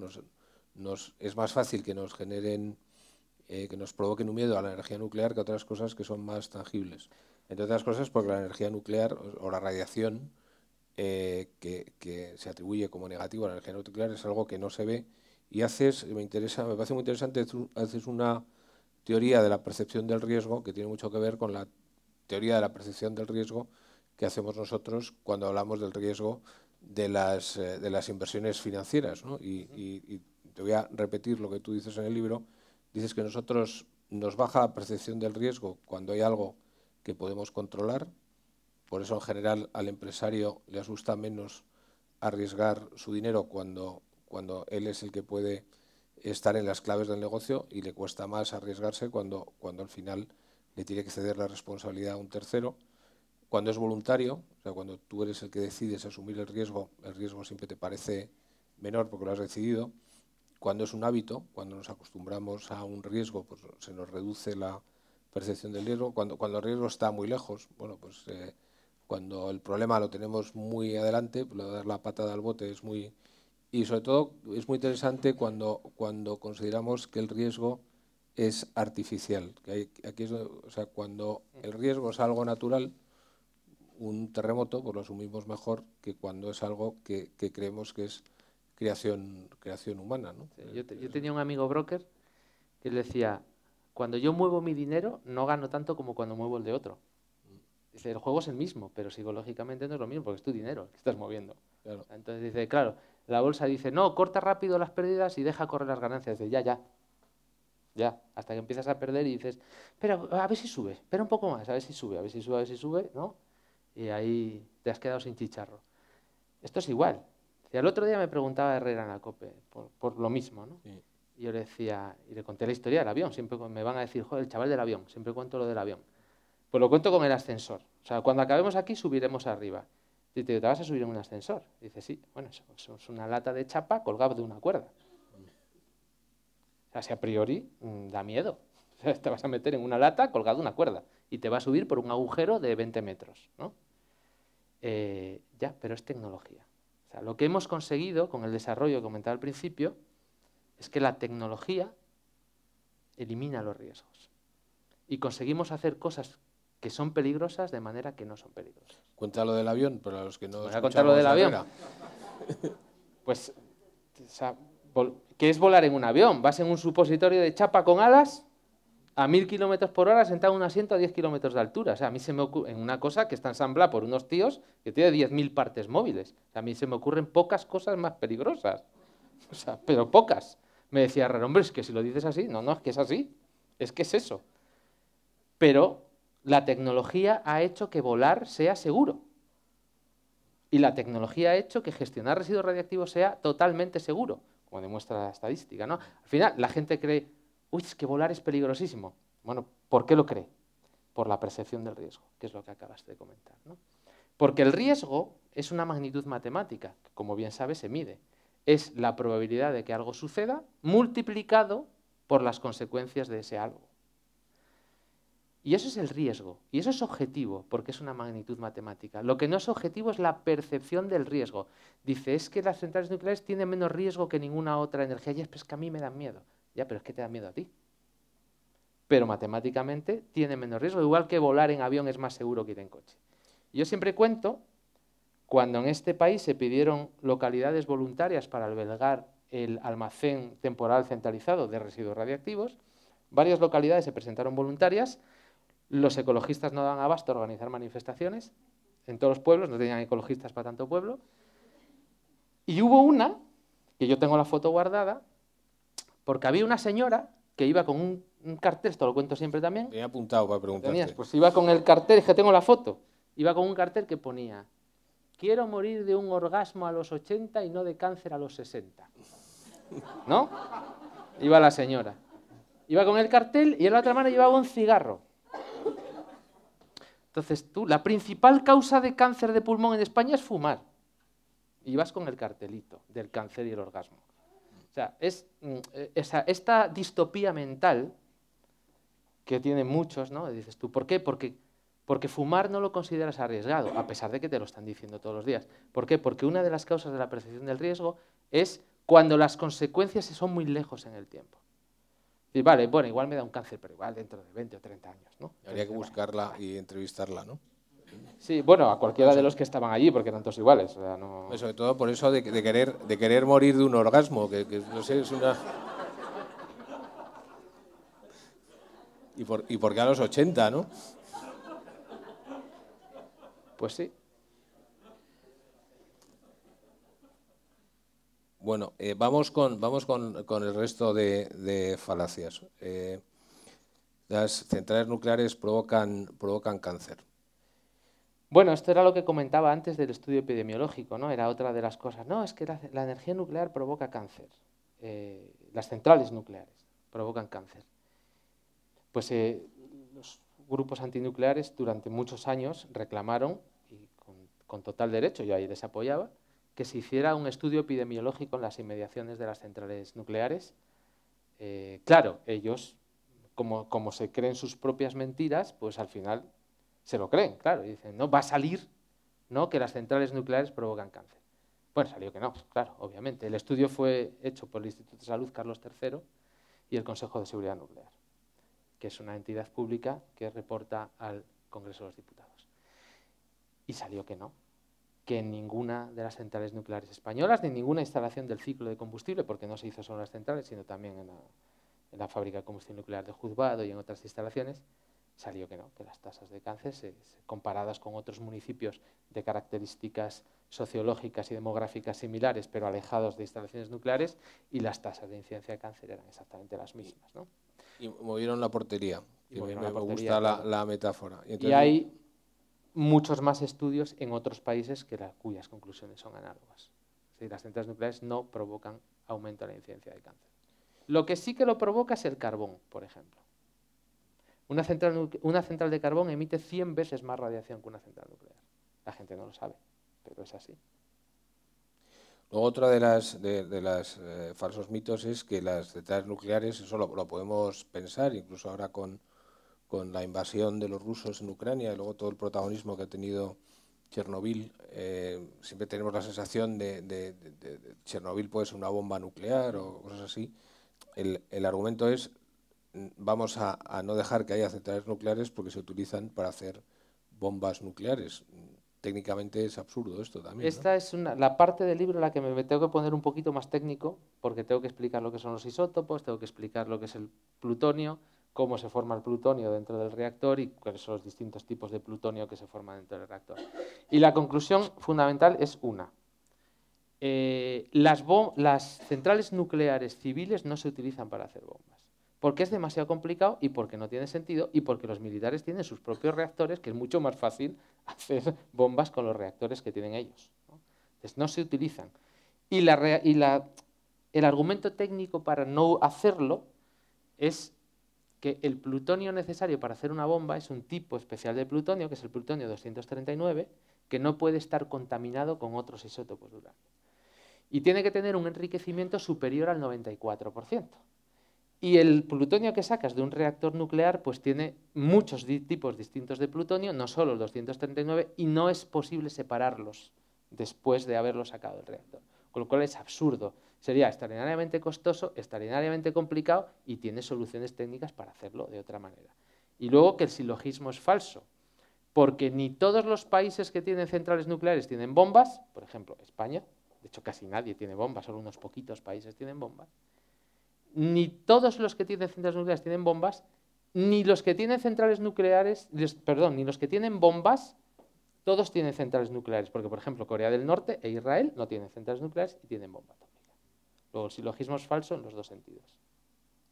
A: Nos, es más fácil que nos generen, eh, que nos provoquen un miedo a la energía nuclear que a otras cosas que son más tangibles. Entre otras cosas porque la energía nuclear o, la radiación eh, que, que, se atribuye como negativo a la energía nuclear es algo que no se ve y haces, me interesa, me parece muy interesante, haces una teoría de la percepción del riesgo que tiene mucho que ver con la teoría de la percepción del riesgo que hacemos nosotros cuando hablamos del riesgo de las, eh, de las inversiones financieras. Y, y, te voy a repetir lo que tú dices en el libro. Dices que nosotros nos baja la percepción del riesgo cuando hay algo que podemos controlar. Por eso, en general, al empresario le asusta menos arriesgar su dinero cuando cuando él es el que puede estar en las claves del negocio y le cuesta más arriesgarse cuando, cuando al final le tiene que ceder la responsabilidad a un tercero. Cuando es voluntario, o sea, cuando tú eres el que decides asumir el riesgo, el riesgo siempre te parece menor porque lo has decidido. Cuando es un hábito, cuando nos acostumbramos a un riesgo, pues se nos reduce la percepción del riesgo. Cuando, cuando el riesgo está muy lejos, bueno, pues eh, cuando el problema lo tenemos muy adelante, pues dar la patada al bote es muy, y sobre todo es muy interesante cuando, cuando consideramos que el riesgo es artificial. Que aquí es, o sea, cuando el riesgo es algo natural, un terremoto pues lo asumimos mejor que cuando es algo que, creemos que es creación, creación humana.
B: yo, tenía un amigo broker que le decía, cuando yo muevo mi dinero no gano tanto como cuando muevo el de otro. el juego es el mismo, pero psicológicamente no es lo mismo porque es tu dinero que estás moviendo. Entonces dice, claro, la bolsa dice, no, corta rápido las pérdidas y deja correr las ganancias. Dice, ya, ya, ya, hasta que empiezas a perder y dices, pero a ver si sube, espera un poco más, a ver si sube, a ver si sube, a ver si sube, ¿no? Y ahí te has quedado sin chicharro. Esto es igual. Y al otro día me preguntaba Herrera en la COPE por, lo mismo, ¿no? Y yo le decía, y le conté la historia del avión, siempre me van a decir, joder, el chaval del avión, siempre cuento lo del avión. Pues lo cuento con el ascensor. O sea, cuando acabemos aquí subiremos arriba te, vas a subir en un ascensor. dices dice, sí, bueno, es una lata de chapa colgada de una cuerda. O sea, si a priori mm, da miedo. te vas a meter en una lata colgada de una cuerda y te va a subir por un agujero de 20 metros. ¿no? Eh, ya, pero es tecnología. O sea, lo que hemos conseguido con el desarrollo que comentaba al principio es que la tecnología elimina los riesgos. Y conseguimos hacer cosas que son peligrosas de manera que no son peligrosas
A: contar lo del avión, pero a los que no. a contar lo del avión? pues, o sea, es
B: volar en un avión? Vas en un supositorio de chapa con alas a mil kilómetros por hora sentado en un asiento a diez kilómetros de altura. O sea, a mí se me ocurre en una cosa que está ensamblada por unos tíos que tiene 10.000 partes móviles. a mí se me ocurren pocas cosas más peligrosas. O sea, pero pocas. Me decía Raro, hombre, es que si lo dices así, no, no, es que es así. Es que es eso. Pero la tecnología ha hecho que volar sea seguro. Y la tecnología ha hecho que gestionar residuos radiactivos sea totalmente seguro, como demuestra la estadística. ¿no? Al final, la gente cree, uy, es que volar es peligrosísimo. Bueno, ¿por qué lo cree? Por la percepción del riesgo, que es lo que acabaste de comentar. Porque el riesgo es una magnitud matemática, como bien sabes se mide. Es la probabilidad de que algo suceda multiplicado por las consecuencias de ese algo. Y eso es el riesgo, y eso es objetivo, porque es una magnitud matemática. Lo que no es objetivo es la percepción del riesgo. Dice, es que las centrales nucleares tienen menos riesgo que ninguna otra energía, y es que a mí me dan miedo. Ya, pero es que te da miedo a ti. Pero matemáticamente tiene menos riesgo, igual que volar en avión es más seguro que ir en coche. Yo siempre cuento, cuando en este país se pidieron localidades voluntarias para albergar el almacén temporal centralizado de residuos radiactivos, varias localidades se presentaron voluntarias, los ecologistas no dan abasto a organizar manifestaciones en todos los pueblos, no tenían ecologistas para tanto pueblo. Y hubo una, que yo tengo la foto guardada, porque había una señora que iba con un, cartel, esto lo cuento siempre también. Me he apuntado para preguntarte. pues iba con el cartel, es que tengo la foto, iba con un cartel que ponía, quiero morir de un orgasmo a los 80 y no de cáncer a los 60. ¿No? Iba la señora. Iba con el cartel y en la otra mano llevaba un cigarro. Entonces tú, la principal causa de cáncer de pulmón en España es fumar. Y vas con el cartelito del cáncer y el orgasmo. O sea, es, mm, eh, esta distopía mental que tienen muchos, ¿no? dices tú, ¿por qué? Porque, porque fumar no lo consideras arriesgado, a pesar de que te lo están diciendo todos los días. ¿Por qué? Porque una de las causas de la percepción del riesgo es cuando las consecuencias son muy lejos en el tiempo. Y vale, bueno, igual me da un cáncer, pero igual dentro de 20 o 30 años, ¿no?
A: habría que buscarla y entrevistarla, ¿no? Sí, bueno, a cualquiera de los que estaban allí, porque eran todos iguales. Pues sobre todo por eso de, querer, de querer morir de un orgasmo, que, no sé, es una... Y, por, y porque a los 80, ¿no? Pues sí. Bueno, eh, vamos, con, vamos con, el resto de, falacias. Eh, las centrales nucleares provocan, provocan cáncer. Bueno, esto era lo que comentaba antes del estudio
B: epidemiológico, ¿no? Era otra de las cosas. No, es que la, energía nuclear provoca cáncer. Eh, las centrales nucleares provocan cáncer. Pues los grupos antinucleares durante muchos años reclamaron, y con, con total derecho, yo ahí les apoyaba, que se hiciera un estudio epidemiológico en las inmediaciones de las centrales nucleares. Eh, claro, ellos, como, se creen sus propias mentiras, pues al final se lo creen, claro, y dicen, no, va a salir ¿no? que las centrales nucleares provocan cáncer. Bueno, salió que no, claro, obviamente. El estudio fue hecho por el Instituto de Salud Carlos III y el Consejo de Seguridad Nuclear, que es una entidad pública que reporta al Congreso de los Diputados. Y salió que no, que en ninguna de las centrales nucleares españolas, ni en ninguna instalación del ciclo de combustible, porque no se hizo solo en las centrales, sino también en la, fábrica de combustible nuclear de Juzbado y en otras instalaciones, salió que no, que las tasas de cáncer, comparadas con otros municipios de características sociológicas y demográficas similares, pero alejados de instalaciones nucleares, y las tasas de incidencia de cáncer eran exactamente las mismas.
A: Y movieron la portería, me, gusta la, metáfora. Y, ahí
B: muchos más estudios en otros países que cuyas conclusiones son análogas. las centrales nucleares no provocan aumento de la incidencia de cáncer. Lo que sí que lo provoca es el carbón, por ejemplo. Una central, de carbón emite 100 veces más radiación que una central nuclear. La gente no lo sabe, pero es
A: así. Luego, otra de las, de, eh, falsos mitos es que las centrales nucleares, eso lo podemos pensar, incluso ahora con, con la invasión de los rusos en Ucrania y luego todo el protagonismo que ha tenido Chernobyl, eh, siempre tenemos la sensación de, que Chernobyl puede ser una bomba nuclear o cosas así. El, el argumento es vamos a, a, no dejar que haya centrales nucleares porque se utilizan para hacer bombas nucleares. Técnicamente es absurdo esto también.
B: Esta es la parte del libro en la que me tengo que poner un poquito más técnico
A: porque tengo que explicar lo que son
B: los isótopos, tengo que explicar lo que es el plutonio cómo se forma el plutonio dentro del reactor y cuáles son los distintos tipos de plutonio que se forman dentro del reactor. Y la conclusión fundamental es una. Eh, las, centrales nucleares civiles no se utilizan para hacer bombas, porque es demasiado complicado y porque no tiene sentido y porque los militares tienen sus propios reactores, que es mucho más fácil hacer bombas con los reactores que tienen ellos. ¿no? Entonces no se utilizan. Y, el argumento técnico para no hacerlo es que el plutonio necesario para hacer una bomba es un tipo especial de plutonio, que es el plutonio 239, que no puede estar contaminado con otros isótopos de Y tiene que tener un enriquecimiento superior al 94%. Y el plutonio que sacas de un reactor nuclear pues tiene muchos tipos distintos de plutonio, no solo el 239, y no es posible separarlos después de haberlo sacado del reactor. Con lo cual es absurdo sería extraordinariamente costoso, extraordinariamente complicado y tiene soluciones técnicas para hacerlo de otra manera. Y luego que el silogismo es falso, porque ni todos los países que tienen centrales nucleares tienen bombas, por ejemplo España, de hecho casi nadie tiene bombas, solo unos poquitos países tienen bombas, ni todos los que tienen centrales nucleares tienen bombas, ni los que tienen centrales nucleares, perdón, ni los que tienen bombas, todos tienen centrales nucleares, porque por ejemplo Corea del Norte e Israel no tienen centrales nucleares y tienen bombas. Los silogismos falsos en los dos
A: sentidos.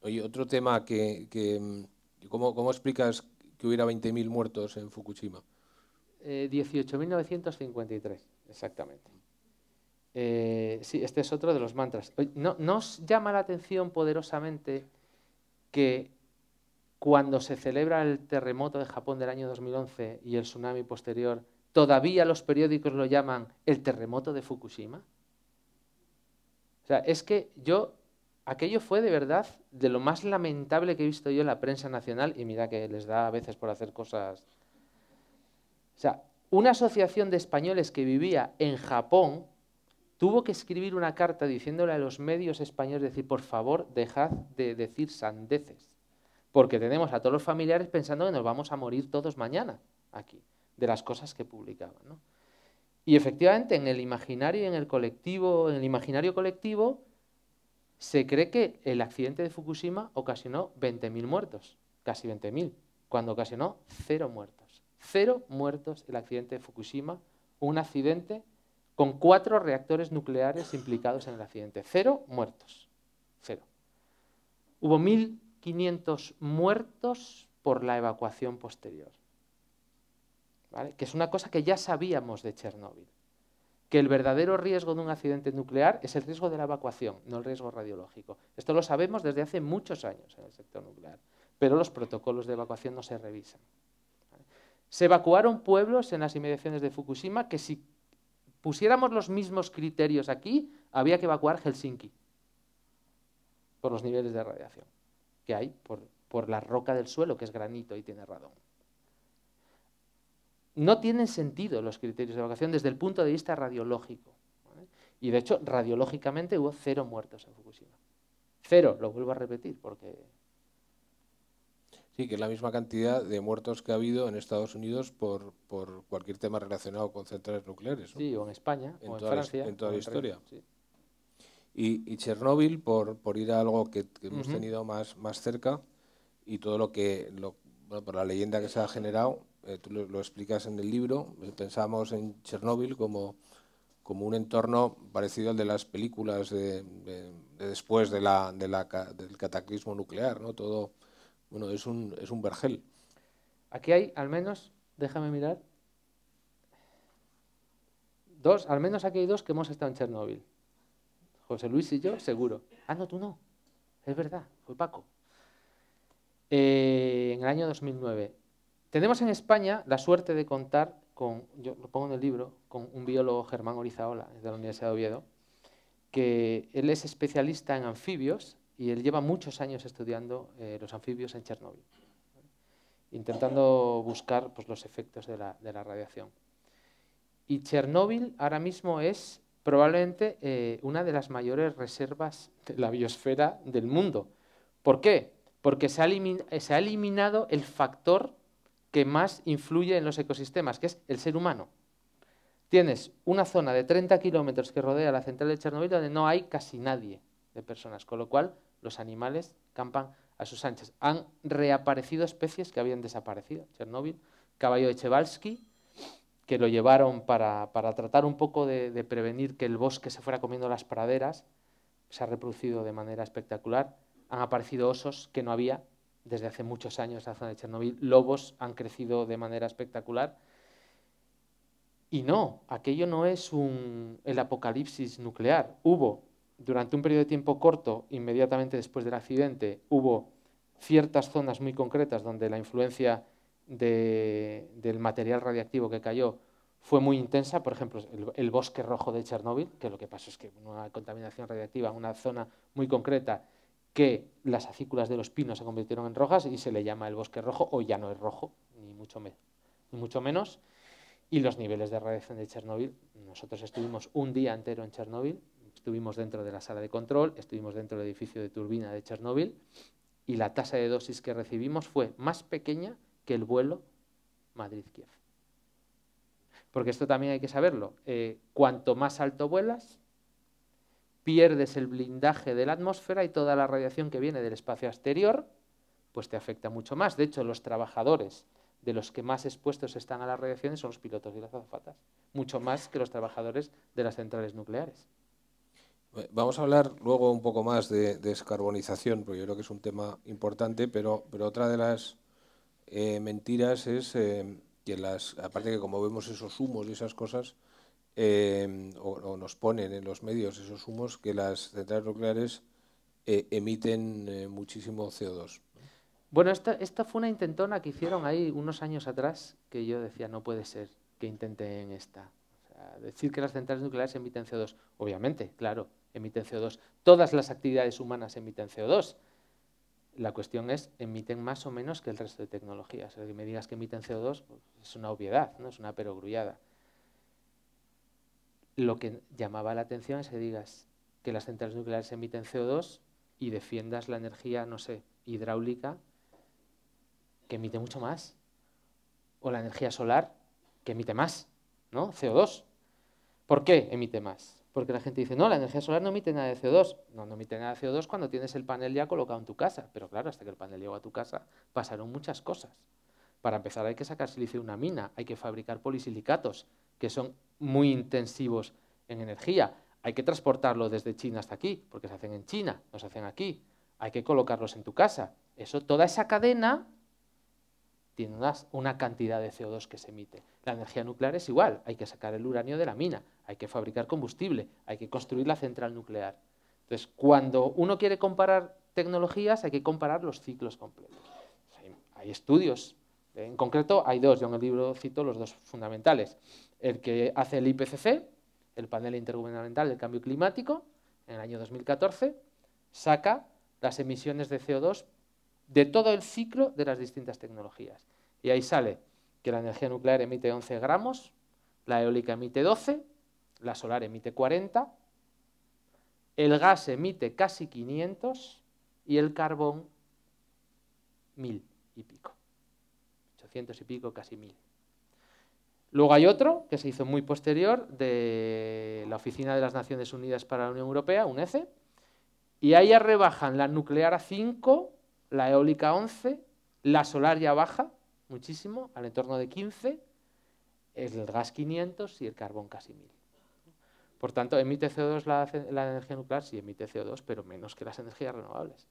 A: Oye, otro tema que... Mm, ¿cómo, explicas que hubiera 20.000 muertos en Fukushima?
B: 18.953, eh, exactamente. Eh, sí, este es otro de los mantras. ¿No, llama la atención poderosamente que cuando se celebra el terremoto de Japón del año 2011 y el tsunami posterior, todavía los periódicos lo llaman el terremoto de Fukushima? sea, es que yo, aquello fue de verdad de lo más lamentable que he visto yo en la prensa nacional, y mira que les da a veces por hacer cosas. O sea, una asociación de españoles que vivía en Japón tuvo que escribir una carta diciéndole a los medios españoles, decir, por favor, dejad de decir sandeces, porque tenemos a todos los familiares pensando que nos vamos a morir todos mañana aquí, de las cosas que publicaban. ¿no? Y efectivamente, en el imaginario en el colectivo, en el imaginario colectivo, se cree que el accidente de Fukushima ocasionó 20.000 muertos, casi 20.000, cuando ocasionó cero muertos. Cero muertos el accidente de Fukushima, un accidente con cuatro reactores nucleares implicados en el accidente. Cero muertos, cero. Hubo 1.500 muertos por la evacuación posterior que es una cosa que ya sabíamos de Chernóbil, que el verdadero riesgo de un accidente nuclear es el riesgo de la evacuación, no el riesgo radiológico. Esto lo sabemos desde hace muchos años en el sector nuclear, pero los protocolos de evacuación no se revisan. Se evacuaron pueblos en las inmediaciones de Fukushima que si pusiéramos los mismos criterios aquí, había que evacuar Helsinki por los niveles de radiación que hay por, por la roca del suelo, que es granito y tiene radón no tienen sentido los criterios de evacuación desde el punto de vista radiológico. Y de hecho, radiológicamente hubo cero muertos en Fukushima. Cero, lo vuelvo a repetir, porque...
A: Sí, que es la misma cantidad de muertos que ha habido en Estados Unidos por, por cualquier tema relacionado con centrales nucleares. Sí, o en España, en o en Francia. en toda la historia. Y, Chernóbil, por, por ir a algo que, hemos tenido más, más cerca, y todo lo que, bueno, por la leyenda que se ha generado, eh, tú lo, explicas en el libro, eh, pensamos en Chernóbil como, como un entorno parecido al de las películas después de la, del cataclismo nuclear, ¿no? Todo, bueno, es un, es un vergel. Aquí hay, al menos, déjame mirar, dos, al
B: menos aquí hay dos que hemos estado en Chernóbil. José Luis y yo, seguro. Ah, no, tú no. Es verdad, fue Paco. Eh, en el año 2009. Tenemos en España la suerte de contar con, yo lo pongo en el libro, con un biólogo Germán Orizaola de la Universidad de Oviedo, que él es especialista en anfibios y él lleva muchos años estudiando eh, los anfibios en Chernóbil, intentando buscar pues, los efectos de la, radiación. Y Chernóbil ahora mismo es probablemente eh, una de las mayores reservas de la biosfera del mundo. ¿Por qué? Porque se ha eliminado el factor que más influye en los ecosistemas, que es el ser humano. Tienes una zona de 30 kilómetros que rodea la central de Chernóbil donde no hay casi nadie de personas, con lo cual los animales campan a sus anchas. Han reaparecido especies que habían desaparecido. Chernóbil, caballo de Chevalsky, que lo llevaron para, para tratar un poco de, de, prevenir que el bosque se fuera comiendo las praderas, se ha reproducido de manera espectacular. Han aparecido osos que no había desde hace muchos años la zona de Chernobyl. Lobos han crecido de manera espectacular. Y no, aquello no es el apocalipsis nuclear. Hubo, durante un periodo de tiempo corto, inmediatamente después del accidente, hubo ciertas zonas muy concretas donde la influencia del material radiactivo que cayó fue muy intensa, por ejemplo, el, bosque rojo de Chernóbil, que lo que pasó es que una contaminación radiactiva, una zona muy concreta, que las acículas de los pinos se convirtieron en rojas y se le llama el bosque rojo o ya no es rojo, ni mucho, ni mucho menos. Y los niveles de radiación de Chernóbil, nosotros estuvimos un día entero en Chernóbil, estuvimos dentro de la sala de control, estuvimos dentro del edificio de turbina de Chernóbil y la tasa de dosis que recibimos fue más pequeña que el vuelo Madrid-Kiev. Porque esto también hay que saberlo. Eh, cuanto más alto vuelas, pierdes el blindaje de la atmósfera y toda la radiación que viene del espacio exterior, pues te afecta mucho más. De hecho, los trabajadores de los que más expuestos están a las radiaciones son los pilotos y las azafatas, mucho más que los trabajadores de las centrales nucleares.
A: Vamos a hablar luego un poco más de, descarbonización, porque yo creo que es un tema importante, pero, pero otra de las eh, mentiras es eh, que las, aparte que como vemos esos humos y esas cosas, Em, o, nos ponen en los medios esos humos que las centrales nucleares eh, emiten eh, muchísimo CO2. Bueno, esta, fue una intentona que hicieron ahí unos
B: años atrás que yo decía, no puede ser que intenten esta. decir que las centrales nucleares emiten CO2, obviamente, claro, emiten CO2. Todas las actividades humanas emiten CO2. La cuestión es, emiten más o menos que el resto de tecnologías. O que me digas que emiten CO2 pues, es una obviedad, no es una perogrullada lo que llamaba la atención es que digas que las centrales nucleares emiten CO2 y defiendas la energía, no sé, hidráulica, que emite mucho más, o la energía solar, que emite más, ¿no? CO2. ¿Por qué emite más? Porque la gente dice, no, la energía solar no emite nada de CO2. No, no emite nada de CO2 cuando tienes el panel ya colocado en tu casa. Pero claro, hasta que el panel llegó a tu casa pasaron muchas cosas. Para empezar hay que sacar silicio de una mina, hay que fabricar polisilicatos, que son muy intensivos en energía. Hay que transportarlo desde China hasta aquí, porque se hacen en China, no se hacen aquí. Hay que colocarlos en tu casa. Eso, toda esa cadena tiene una, cantidad de CO2 que se emite. La energía nuclear es igual, hay que sacar el uranio de la mina, hay que fabricar combustible, hay que construir la central nuclear. Entonces, cuando uno quiere comparar tecnologías, hay que comparar los ciclos completos. hay estudios, en concreto hay dos, yo en el libro cito los dos fundamentales el que hace el IPCC, el panel intergubernamental del cambio climático, en el año 2014, saca las emisiones de CO2 de todo el ciclo de las distintas tecnologías. Y ahí sale que la energía nuclear emite 11 gramos, la eólica emite 12, la solar emite 40, el gas emite casi 500 y el carbón 1000 y pico, 800 y pico, casi 1000. Luego hay otro que se hizo muy posterior de la Oficina de las Naciones Unidas para la Unión Europea, UNECE, e, y ahí ya rebajan la nuclear a 5, la eólica a 11, la solar ya baja muchísimo, al entorno de 15, el gas 500 y el carbón casi 1000. Por tanto, emite CO2 la, energía nuclear, sí emite CO2, pero menos que las energías renovables.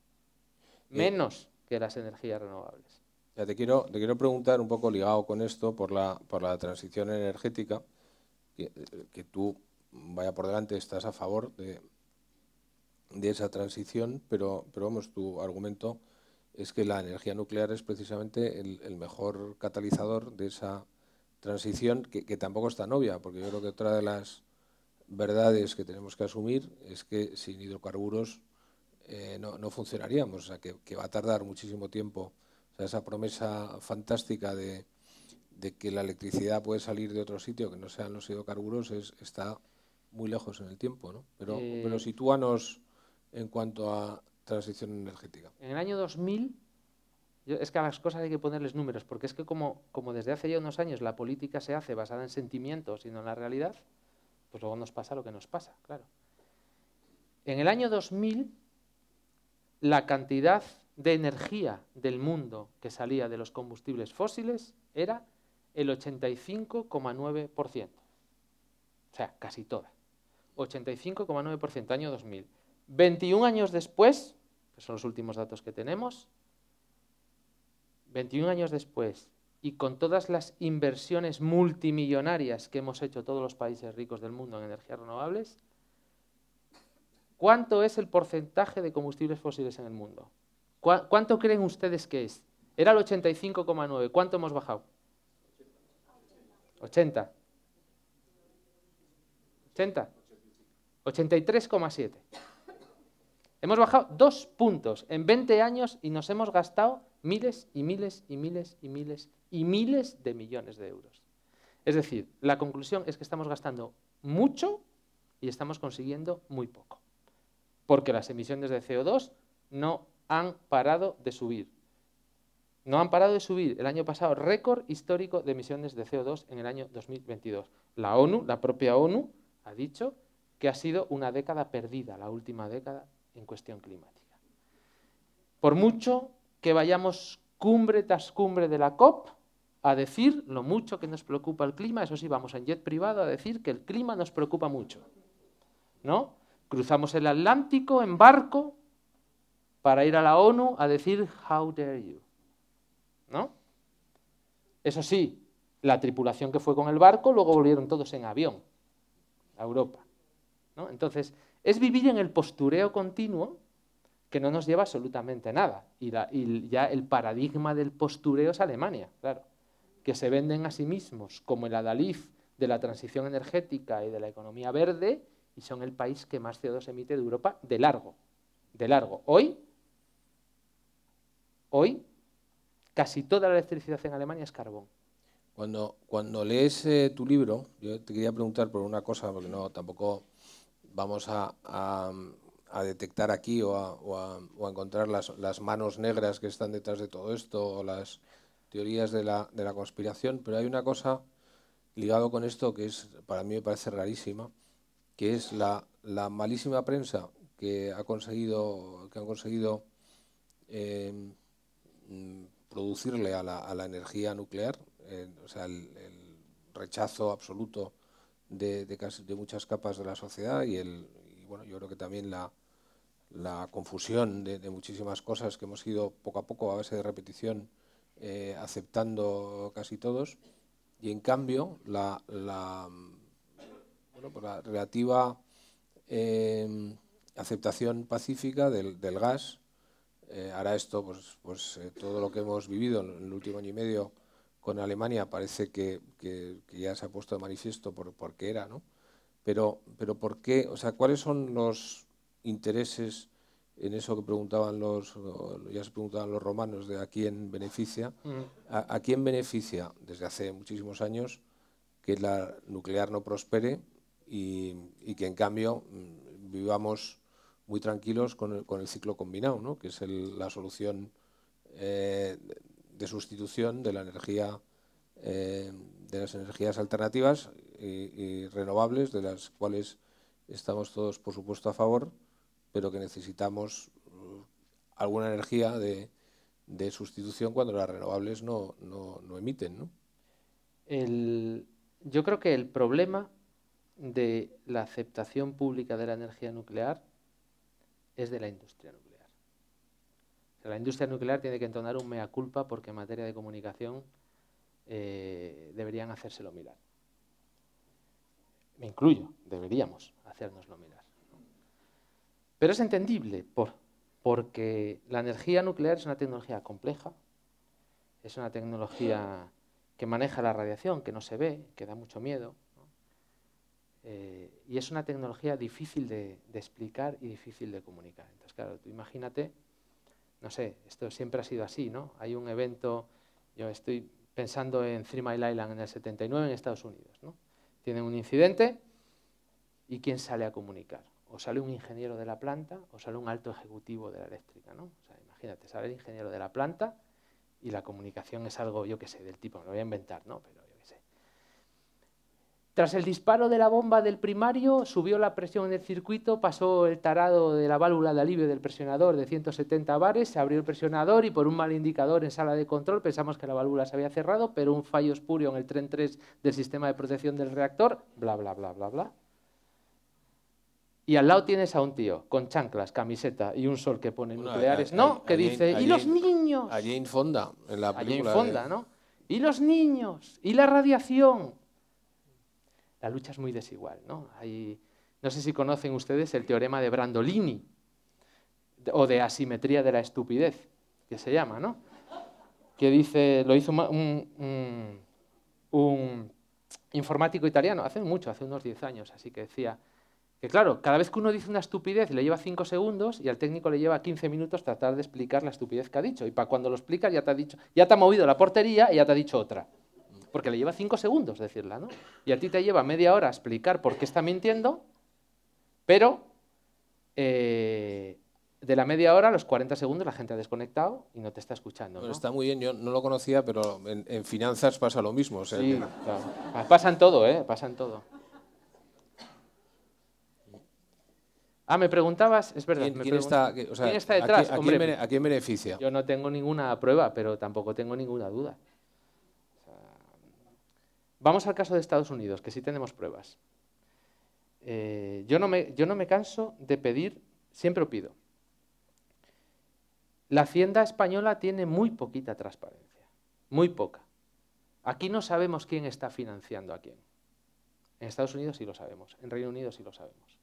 B: Menos que las energías renovables
A: te quiero, preguntar un poco ligado con esto por la, transición energética, que, tú, vaya por delante, estás a favor de, esa transición, pero, vamos, tu argumento es que la energía nuclear es precisamente el, mejor catalizador de esa transición, que, tampoco es tan obvia, porque yo creo que otra de las verdades que tenemos que asumir es que sin hidrocarburos eh, no, funcionaríamos, o sea, que va a tardar muchísimo tiempo esa promesa fantástica de, que la electricidad puede salir de otro sitio que no sean los hidrocarburos está muy lejos en el tiempo, ¿no? Eh, pero, sitúanos en cuanto a transición energética.
B: En el año 2000, es que a las cosas hay que ponerles números, porque es que como, como desde hace ya unos años la política se hace basada en sentimientos y no en la realidad, pues luego nos pasa lo que nos pasa, claro. En el año 2000, la cantidad de energía del mundo que salía de los combustibles fósiles era el 85,9%. O sea, casi toda. 85,9% año 2000. 21 años después, que son los últimos datos que tenemos, 21 años después, y con todas las inversiones multimillonarias que hemos hecho todos los países ricos del mundo en energías renovables, ¿cuánto es el porcentaje de combustibles fósiles en el mundo? ¿Cuánto creen ustedes que es? Era el 85,9. ¿Cuánto hemos bajado? 80. 80. 83,7. Hemos bajado dos puntos en 20 años y nos hemos gastado miles y miles y miles y miles y miles de millones de euros. Es decir, la conclusión es que estamos gastando mucho y estamos consiguiendo muy poco. Porque las emisiones de CO2 no han parado de subir. No han parado de subir. El año pasado, récord histórico de emisiones de CO2 en el año 2022. La ONU, la propia ONU, ha dicho que ha sido una década perdida, la última década en cuestión climática. Por mucho que vayamos cumbre tras cumbre de la COP a decir lo mucho que nos preocupa el clima, eso sí, vamos en jet privado a decir que el clima nos preocupa mucho. ¿No? Cruzamos el Atlántico en barco para ir a la ONU a decir, How dare you? ¿No? Eso sí, la tripulación que fue con el barco, luego volvieron todos en avión a Europa. Entonces, es vivir en el postureo continuo que no nos lleva absolutamente a nada. Y, ya el paradigma del postureo es Alemania, claro, que se venden a sí mismos como el adalif de la transición energética y de la economía verde y son el país que más CO2 emite de Europa de largo, de largo. Hoy Hoy, casi toda la electricidad en Alemania es carbón.
A: Cuando, lees eh, tu libro, yo te quería preguntar por una cosa, porque no tampoco vamos a, detectar aquí o a, encontrar las, manos negras que están detrás de todo esto o las teorías de la, conspiración, pero hay una cosa ligado con esto que es para mí me parece rarísima, que es la, malísima prensa que ha conseguido que han conseguido eh, Mm, producirle a la, energía nuclear, o sea, el, rechazo absoluto de, muchas capas de la sociedad y, el, bueno, yo creo que también la, confusión de, muchísimas cosas que hemos ido poco a poco, a base de repetición, eh, aceptando casi todos, y en cambio la, bueno, pues la relativa em, aceptación pacífica del, del gas, eh, ahora esto, pues, pues eh, todo lo que hemos vivido en el último año y medio con Alemania parece que, ya se ha puesto de manifiesto por, por qué era, ¿no? Pero, pero ¿por qué? O sea, ¿cuáles son los intereses en eso que preguntaban los, ya se preguntaban los romanos de a quién beneficia? Mm. a, a quién beneficia desde hace muchísimos años que la nuclear no prospere y, y, que en cambio mm, vivamos muy tranquilos con el, ciclo combinado, ¿no? que es la solución eh, de sustitución de la energía eh, de las energías alternativas y, renovables, de las cuales estamos todos, por supuesto, a favor, pero que necesitamos uh, alguna energía de, sustitución cuando las renovables no, emiten. yo creo que el problema de la
B: aceptación pública de la energía nuclear es de la industria nuclear. La industria nuclear tiene que entonar un mea culpa porque en materia de comunicación eh, deberían hacérselo mirar. Me incluyo, deberíamos hacernoslo mirar. Pero es entendible porque la energía nuclear es una tecnología compleja, es una tecnología que maneja la radiación, que no se ve, que da mucho miedo, eh, y es una tecnología difícil de, explicar y difícil de comunicar. Entonces, claro, tú imagínate, no sé, esto siempre ha sido así, ¿no? Hay un evento, yo estoy pensando en Three Mile Island en el 79 en Estados Unidos, ¿no? Tienen un incidente y ¿quién sale a comunicar? O sale un ingeniero de la planta o sale un alto ejecutivo de la eléctrica, ¿no? O sea, imagínate, sale el ingeniero de la planta y la comunicación es algo, yo qué sé, del tipo, me lo voy a inventar, ¿no? Pero tras el disparo de la bomba del primario, subió la presión en el circuito, pasó el tarado de la válvula de alivio del presionador de 170 bares, se abrió el presionador y por un mal indicador en sala de control pensamos que la válvula se había cerrado, pero un fallo espurio en el tren 3 del sistema de protección del reactor, bla, bla, bla, bla, bla. Y al lado tienes a un tío con chanclas, camiseta y un sol que pone nucleares, ¿no? que dice, ¿y los niños? Allí en Fonda, en la película. Allí en Fonda, ¿no? ¿Y los niños? ¿Y la radiación? la lucha es muy desigual. ¿no? no sé si conocen ustedes el teorema de Brandolini o de asimetría de la estupidez, que se llama, ¿no? Que dice, lo hizo un, informático italiano, hace mucho, hace unos 10 años, así que decía que claro, cada vez que uno dice una estupidez le lleva 5 segundos y al técnico le lleva 15 minutos tratar de explicar la estupidez que ha dicho. Y para cuando lo explicas ya te ha ya te ha movido la portería y ya te ha dicho otra porque le lleva cinco segundos decirla, ¿no? Y a ti te lleva media hora explicar por qué está mintiendo, pero eh, de la media hora a los 40 segundos la gente ha desconectado y no te está escuchando.
A: está muy bien, yo no lo conocía, pero en, finanzas pasa lo mismo. sí, ah, Pasan todo, ¿eh? Pasan todo.
B: Ah, me preguntabas, es verdad. ¿Quién, está, detrás? ¿A quién beneficia? Yo no tengo ninguna prueba, pero tampoco tengo ninguna duda. Vamos al caso de Estados Unidos, que sí tenemos pruebas. Eh, yo, no me, yo no me canso de pedir, siempre pido. La hacienda española tiene muy poquita transparencia, muy poca. Aquí no sabemos quién está financiando a quién. En Estados Unidos sí lo sabemos, en Reino Unido sí lo sabemos.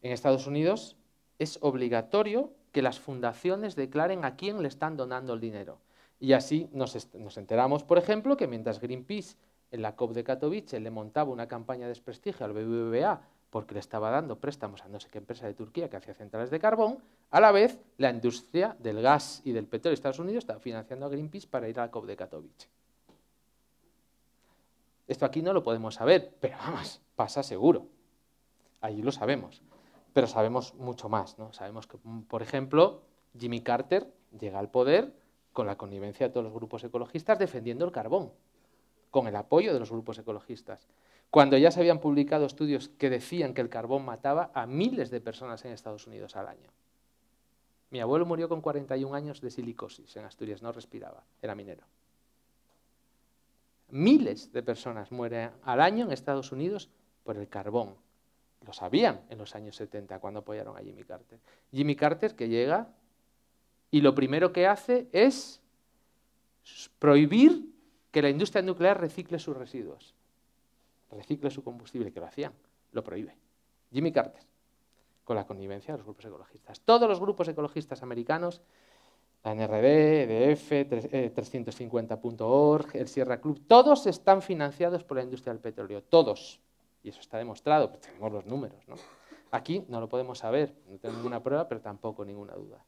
B: En Estados Unidos es obligatorio que las fundaciones declaren a quién le están donando el dinero. Y así nos enteramos, por ejemplo, que mientras Greenpeace en la COP de Katowice le montaba una campaña de desprestigio al BBVA porque le estaba dando préstamos a no sé qué empresa de Turquía que hacía centrales de carbón, a la vez la industria del gas y del petróleo de Estados Unidos estaba financiando a Greenpeace para ir a la COP de Katowice. Esto aquí no lo podemos saber, pero vamos, pasa seguro. Allí lo sabemos, pero sabemos mucho más. ¿no? Sabemos que, mm, por ejemplo, Jimmy Carter llega al poder con la connivencia de todos los grupos ecologistas defendiendo el carbón con el apoyo de los grupos ecologistas, cuando ya se habían publicado estudios que decían que el carbón mataba a miles de personas en Estados Unidos al año. Mi abuelo murió con 41 años de silicosis en Asturias, no respiraba, era minero. Miles de personas mueren al año en Estados Unidos por el carbón. Lo sabían en los años 70 cuando apoyaron a Jimmy Carter. Jimmy Carter que llega y lo primero que hace es prohibir que la industria nuclear recicle sus residuos, recicle su combustible, que lo hacían, lo prohíbe. Jimmy Carter, con la connivencia de los grupos ecologistas. Todos los grupos ecologistas americanos, la NRD, EDF, 350.org, el Sierra Club, todos están financiados por la industria del petróleo, todos. Y eso está demostrado, pues tenemos los números. Aquí no lo podemos saber, no tengo ninguna prueba, pero tampoco ninguna duda.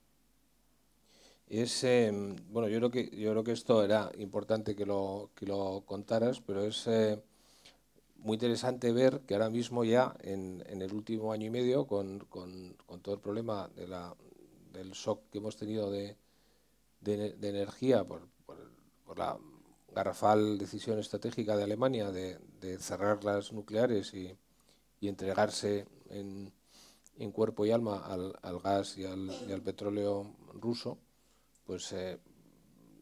A: Es, em, bueno, yo creo, que, yo creo que esto era importante que lo, lo contaras, pero es eh, muy interesante ver que ahora mismo ya, en, el último año y medio, con, todo el problema del shock que hemos tenido de, energía por, la garrafal decisión estratégica de Alemania de, cerrar las nucleares y, entregarse en, cuerpo y alma al, gas y al, y al petróleo ruso, pues eh,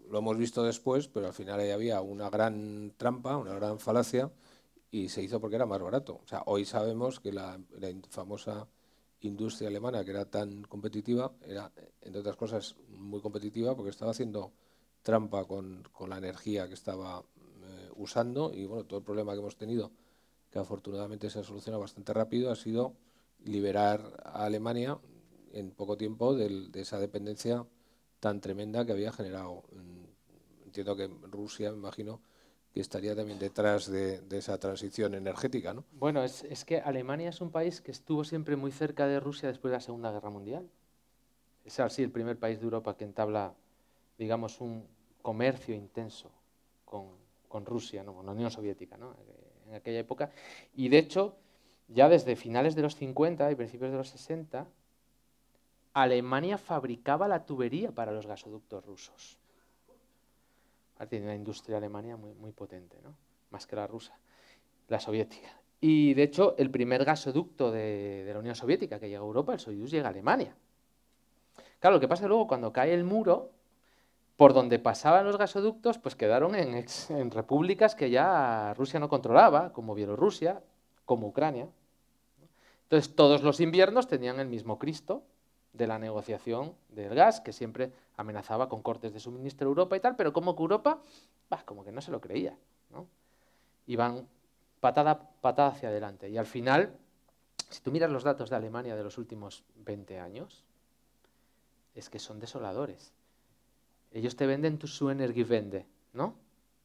A: lo hemos visto después, pero al final ahí había una gran trampa, una gran falacia, y se hizo porque era más barato. O sea, hoy sabemos que la, famosa industria alemana, que era tan competitiva, era, entre otras cosas, muy competitiva porque estaba haciendo trampa con, la energía que estaba eh, usando y bueno, todo el problema que hemos tenido, que afortunadamente se ha solucionado bastante rápido, ha sido liberar a Alemania en poco tiempo de, de esa dependencia tan tremenda que había generado. Mm, entiendo que Rusia, me imagino, que estaría también detrás de, esa transición energética, ¿no?
B: Bueno, es, que Alemania es un país que estuvo siempre muy cerca de Rusia después de la Segunda Guerra Mundial.
A: Es así el primer
B: país de Europa que entabla, digamos, un comercio intenso con, Rusia, ¿no? con la Unión Soviética, ¿no? Eh, en aquella época. Y de hecho, ya desde finales de los 50 y principios de los 60, Alemania fabricaba la tubería para los gasoductos rusos. Tiene una industria alemania muy, potente, ¿no? más que la rusa, la soviética. Y de hecho, el primer gasoducto de, la Unión Soviética que llega a Europa, el Soyuz, llega a Alemania. Claro, lo que pasa luego cuando cae el muro, por donde pasaban los gasoductos, pues quedaron en, en repúblicas que ya Rusia no controlaba, como Bielorrusia, como Ucrania. Entonces todos los inviernos tenían el mismo Cristo, de la negociación del gas, que siempre amenazaba con cortes de suministro a Europa y tal, pero como que Europa, como que no se lo creía. ¿no? Iban patada, patada hacia adelante. Y al final, si tú miras los datos de Alemania de los últimos 20 años, es que son desoladores. Ellos te venden tu, su vende ¿no?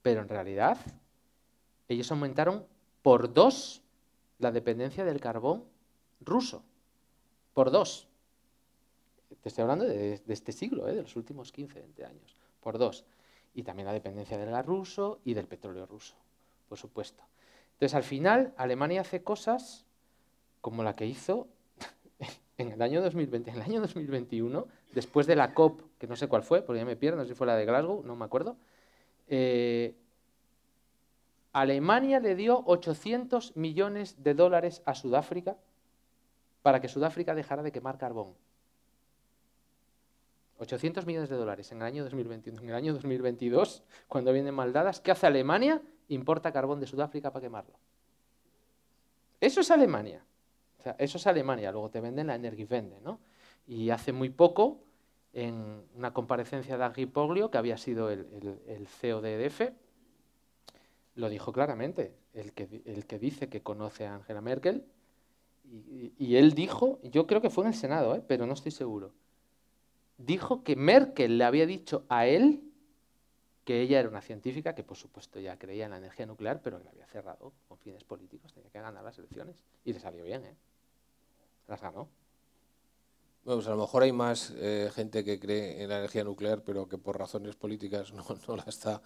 B: Pero en realidad, ellos aumentaron por dos la dependencia del carbón ruso. Por dos. Te estoy hablando de, este siglo, ¿eh? de los últimos 15, 20 años, por dos. Y también la dependencia del gas ruso y del petróleo ruso, por supuesto. Entonces, al final, Alemania hace cosas como la que hizo en el año 2020, en el año 2021, después de la COP, que no sé cuál fue, porque ya me pierdo, no sé si fue la de Glasgow, no me acuerdo, eh, Alemania le dio 800 millones de dólares a Sudáfrica para que Sudáfrica dejara de quemar carbón. 800 millones de dólares en el año 2021. En el año 2022, cuando vienen maldadas, ¿qué hace Alemania? Importa carbón de Sudáfrica para quemarlo. Eso es Alemania. eso es Alemania. Luego te venden la Energiewende, ¿no? Y hace muy poco, en una comparecencia de Agri Poglio, que había sido el, CODF, CEO de e lo dijo claramente. El que, el que dice que conoce a Angela Merkel, y, él dijo, yo creo que fue en el Senado, ¿eh? pero no estoy seguro dijo que Merkel le había dicho a él que ella era una científica que, por supuesto, ya creía en la energía nuclear, pero que la había cerrado con fines políticos, tenía que ganar las elecciones. Y le salió bien, ¿eh? Las ganó. Bueno, pues a lo mejor
A: hay más eh, gente que cree en la energía nuclear, pero que por razones políticas no, no la, está,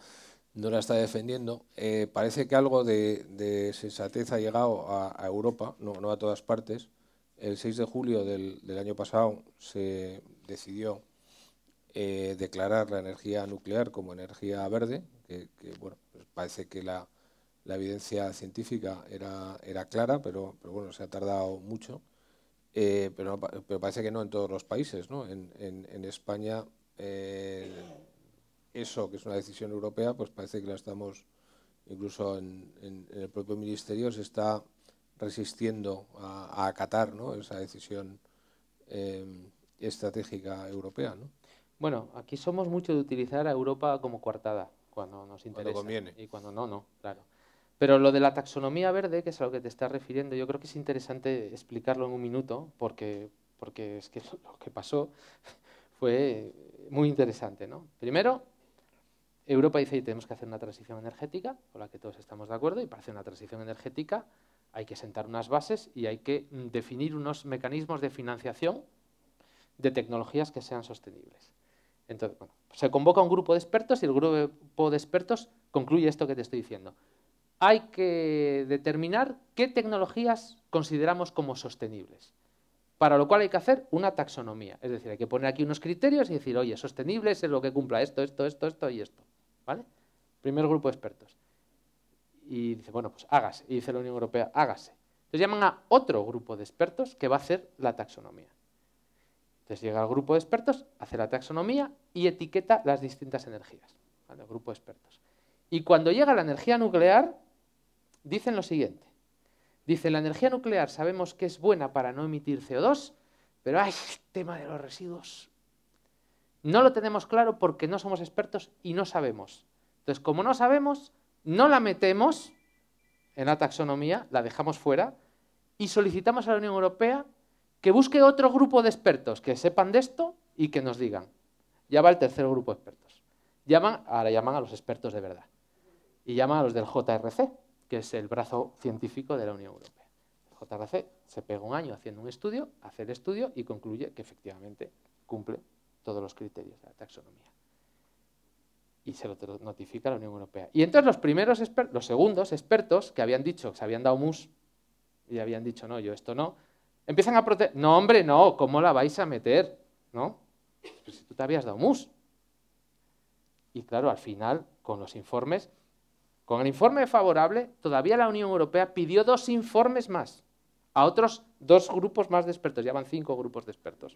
A: no la está defendiendo. Eh, parece que algo de, sensatez ha llegado a, Europa, no, a todas partes. El 6 de julio del año pasado se decidió eh, declarar la energía nuclear como energía verde, que, bueno, pues parece que la, evidencia científica era, era clara, pero, pero bueno, se ha tardado mucho. Eh, pero, parece que no en todos los países. En, España, eh, eso que es una decisión europea, pues parece que la estamos, incluso en, el propio ministerio, se está resistiendo a, acatar esa decisión estratégica europea. ¿no?
B: Bueno, aquí somos muchos de utilizar a Europa como coartada cuando nos interesa. Y cuando no, no, claro. Pero lo de la taxonomía verde, que es a lo que te estás refiriendo, yo creo que es interesante explicarlo en un minuto, porque, porque es que lo que pasó fue muy interesante. ¿no? Primero, Europa dice que tenemos que hacer una transición energética, con la que todos estamos de acuerdo, y para hacer una transición energética hay que sentar unas bases y hay que definir unos mecanismos de financiación de tecnologías que sean sostenibles. Entonces, bueno, se convoca un grupo de expertos y el grupo de expertos concluye esto que te estoy diciendo. Hay que determinar qué tecnologías consideramos como sostenibles. Para lo cual hay que hacer una taxonomía. Es decir, hay que poner aquí unos criterios y decir, oye, sostenible es lo que cumpla esto, esto, esto, esto y esto. ¿Vale? Primer grupo de expertos. Y dice, bueno, pues hágase. Y dice la Unión Europea, hágase. Entonces llaman a otro grupo de expertos que va a hacer la taxonomía. Entonces llega el grupo de expertos, hace la taxonomía y etiqueta las distintas energías. grupo de expertos. Y cuando llega la energía nuclear, dicen lo siguiente. Dicen, la energía nuclear sabemos que es buena para no emitir CO2, pero hay tema de los residuos. No lo tenemos claro porque no somos expertos y no sabemos. Entonces, como no sabemos, no la metemos en la taxonomía, la dejamos fuera y solicitamos a la Unión Europea que busque otro grupo de expertos que sepan de esto y que nos digan. Ya va el tercer grupo de expertos. Llaman, ahora llaman a los expertos de verdad. Y llaman a los del JRC, que es el brazo científico de la Unión Europea. El JRC se pega un año haciendo un estudio, hace el estudio y concluye que efectivamente cumple todos los criterios de la taxonomía. Y se lo notifica a la Unión Europea. Y entonces los primeros expertos, los segundos expertos que habían dicho, que se habían dado mus y habían dicho no, yo esto no, Empiezan a proteger. No, hombre, no, ¿cómo la vais a meter? ¿No? si tú te habías dado mus. Y claro, al final, con los informes, con el informe favorable, todavía la Unión Europea pidió dos informes más a otros dos grupos más de expertos. Ya van cinco grupos de expertos.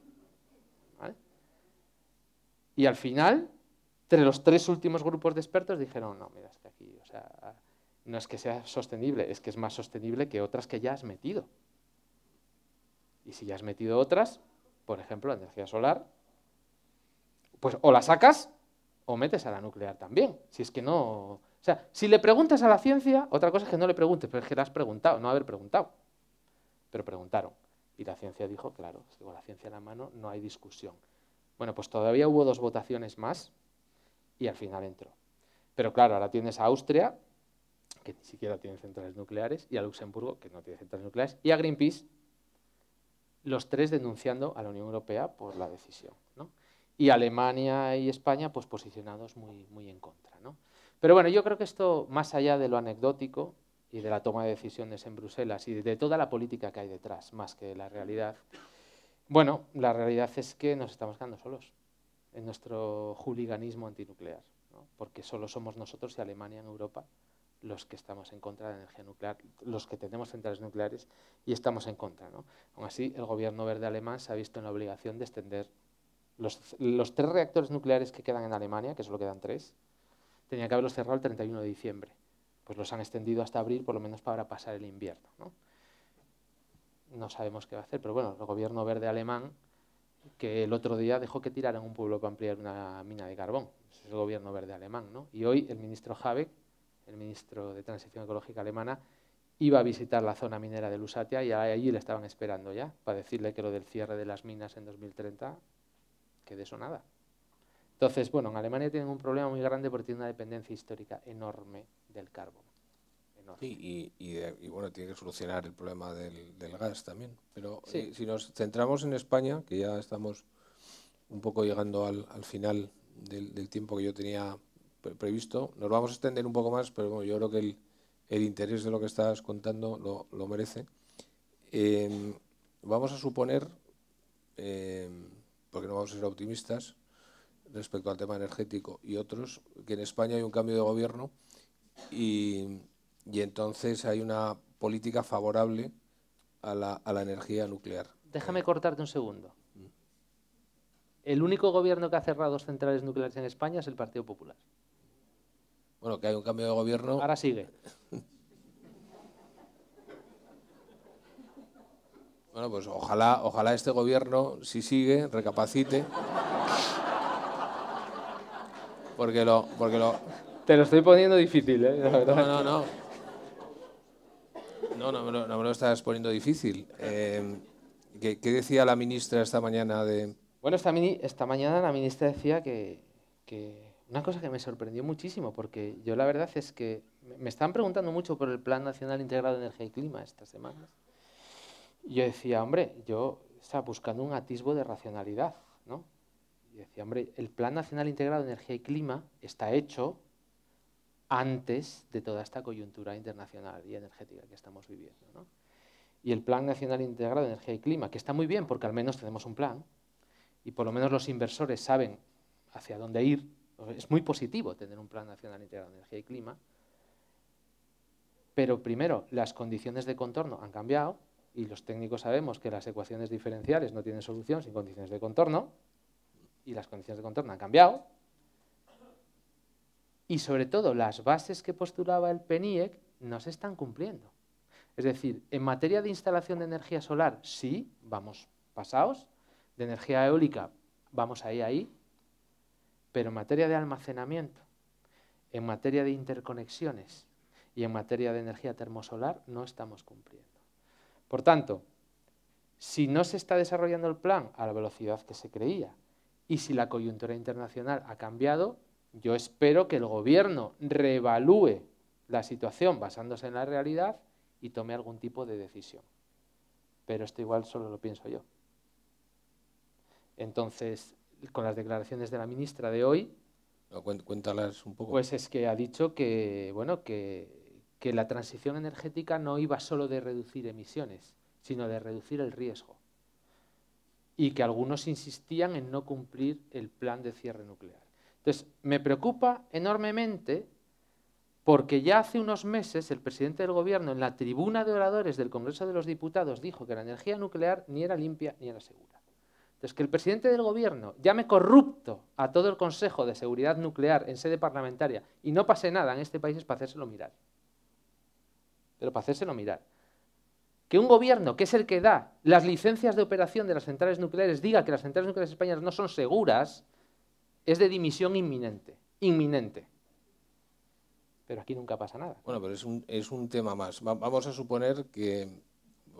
B: Y al final, entre los tres últimos grupos de expertos dijeron, no, mira, es aquí, o sea, no es que sea sostenible, es que es más sostenible que otras que ya has metido. Y si ya has metido otras, por ejemplo, la energía solar, pues o la sacas o metes a la nuclear también. Si es que no... O sea, si le preguntas a la ciencia, otra cosa es que no le preguntes, pero es que la has preguntado, no haber preguntado. Pero preguntaron. Y la ciencia dijo, claro, con la ciencia en la mano no hay discusión. Bueno, pues todavía hubo dos votaciones más y al final entró. Pero claro, ahora tienes a Austria, que ni siquiera tiene centrales nucleares, y a Luxemburgo, que no tiene centrales nucleares, y a Greenpeace, los tres denunciando a la Unión Europea por la decisión. ¿no? Y Alemania y España pues, posicionados muy, muy en contra. ¿no? Pero bueno, yo creo que esto, más allá de lo anecdótico y de la toma de decisiones en Bruselas y de toda la política que hay detrás, más que la realidad, bueno, la realidad es que nos estamos quedando solos en nuestro juliganismo antinuclear, ¿no? porque solo somos nosotros y Alemania en Europa los que estamos en contra de la energía nuclear, los que tenemos centrales nucleares y estamos en contra. ¿no? Aún así, el gobierno verde alemán se ha visto en la obligación de extender los, tres reactores nucleares que quedan en Alemania, que solo quedan tres, tenía que haberlos cerrado el 31 de diciembre. Pues los han extendido hasta abril, por lo menos para pasar el invierno. ¿no? sabemos qué va a hacer, pero bueno, el gobierno verde alemán, que el otro día dejó que tiraran un pueblo para ampliar una mina de carbón. Ese es el gobierno verde alemán, Y hoy el ministro Habeck el ministro de Transición Ecológica alemana, iba a visitar la zona minera de Lusatia y allí le estaban esperando ya para decirle que lo del cierre de las minas en 2030, quede sonada. Entonces, bueno, en Alemania tienen un problema muy grande porque tienen una dependencia histórica enorme del carbón.
A: Sí, y, bueno, tiene que solucionar el problema del, gas también. Pero eh, si nos centramos en España, que ya estamos un poco llegando al, final del, tiempo que yo tenía previsto. Nos vamos a extender un poco más, pero bueno, yo creo que el, interés de lo que estás contando lo, merece. Em, vamos a suponer, em, porque no vamos a ser optimistas respecto al tema energético y otros, que en España hay un cambio de gobierno y, entonces hay una política favorable a la, energía nuclear.
B: Déjame eh. cortarte un segundo. Mm.
A: El único gobierno que ha cerrado
B: centrales nucleares en España es el Partido Popular.
A: Bueno, que hay un cambio de gobierno. Ahora sigue. Bueno, pues ojalá, ojalá este gobierno, si sigue, recapacite. Porque lo, porque lo. Te lo estoy poniendo difícil, ¿eh? No, no, no. No, no me lo, no me lo estás poniendo difícil. Em, ¿qué, decía la ministra esta mañana de.?
B: Bueno, esta, esta mañana la ministra decía que una cosa que me sorprendió muchísimo, porque yo la verdad es que me están preguntando mucho por el Plan Nacional Integrado de Energía y Clima estas semanas. Y yo decía, hombre, yo estaba buscando un atisbo de racionalidad, ¿no? Y decía, hombre, el Plan Nacional Integrado de Energía y Clima está hecho antes de toda esta coyuntura internacional y energética que estamos viviendo, ¿no? Y el Plan Nacional Integrado de Energía y Clima, que está muy bien porque al menos tenemos un plan y por lo menos los inversores saben hacia dónde ir, es muy positivo tener un Plan Nacional Integrado de Energía y Clima, pero primero, las condiciones de contorno han cambiado y los técnicos sabemos que las ecuaciones diferenciales no tienen solución sin condiciones de contorno y las condiciones de contorno han cambiado. Y sobre todo, las bases que postulaba el PENIEC no se están cumpliendo. Es decir, en materia de instalación de energía solar, sí, vamos pasados. De energía eólica, vamos ahí, ahí. Pero en materia de almacenamiento, en materia de interconexiones y en materia de energía termosolar no estamos cumpliendo. Por tanto, si no se está desarrollando el plan a la velocidad que se creía y si la coyuntura internacional ha cambiado, yo espero que el gobierno reevalúe la situación basándose en la realidad y tome algún tipo de decisión. Pero esto igual solo lo pienso yo. Entonces, con las declaraciones de la ministra de hoy. Cuéntalas un poco. Pues es que ha dicho que, bueno, que la transición energética no iba solo de reducir emisiones, sino de reducir el riesgo. Y que algunos insistían en no cumplir el plan de cierre nuclear. Entonces, me preocupa enormemente porque ya hace unos meses el presidente del Gobierno en la tribuna de oradores del Congreso de los Diputados dijo que la energía nuclear ni era limpia ni era segura. Entonces, que el presidente del gobierno llame corrupto a todo el Consejo de Seguridad Nuclear en sede parlamentaria y no pase nada en este país es para hacérselo mirar. Pero para hacérselo mirar. Que un gobierno, que es el que da las licencias de operación de las centrales nucleares, diga que las centrales nucleares españolas no son seguras, es de dimisión inminente. Inminente pero aquí nunca pasa nada.
A: Bueno, pero es un, es un tema más. vamos a suponer que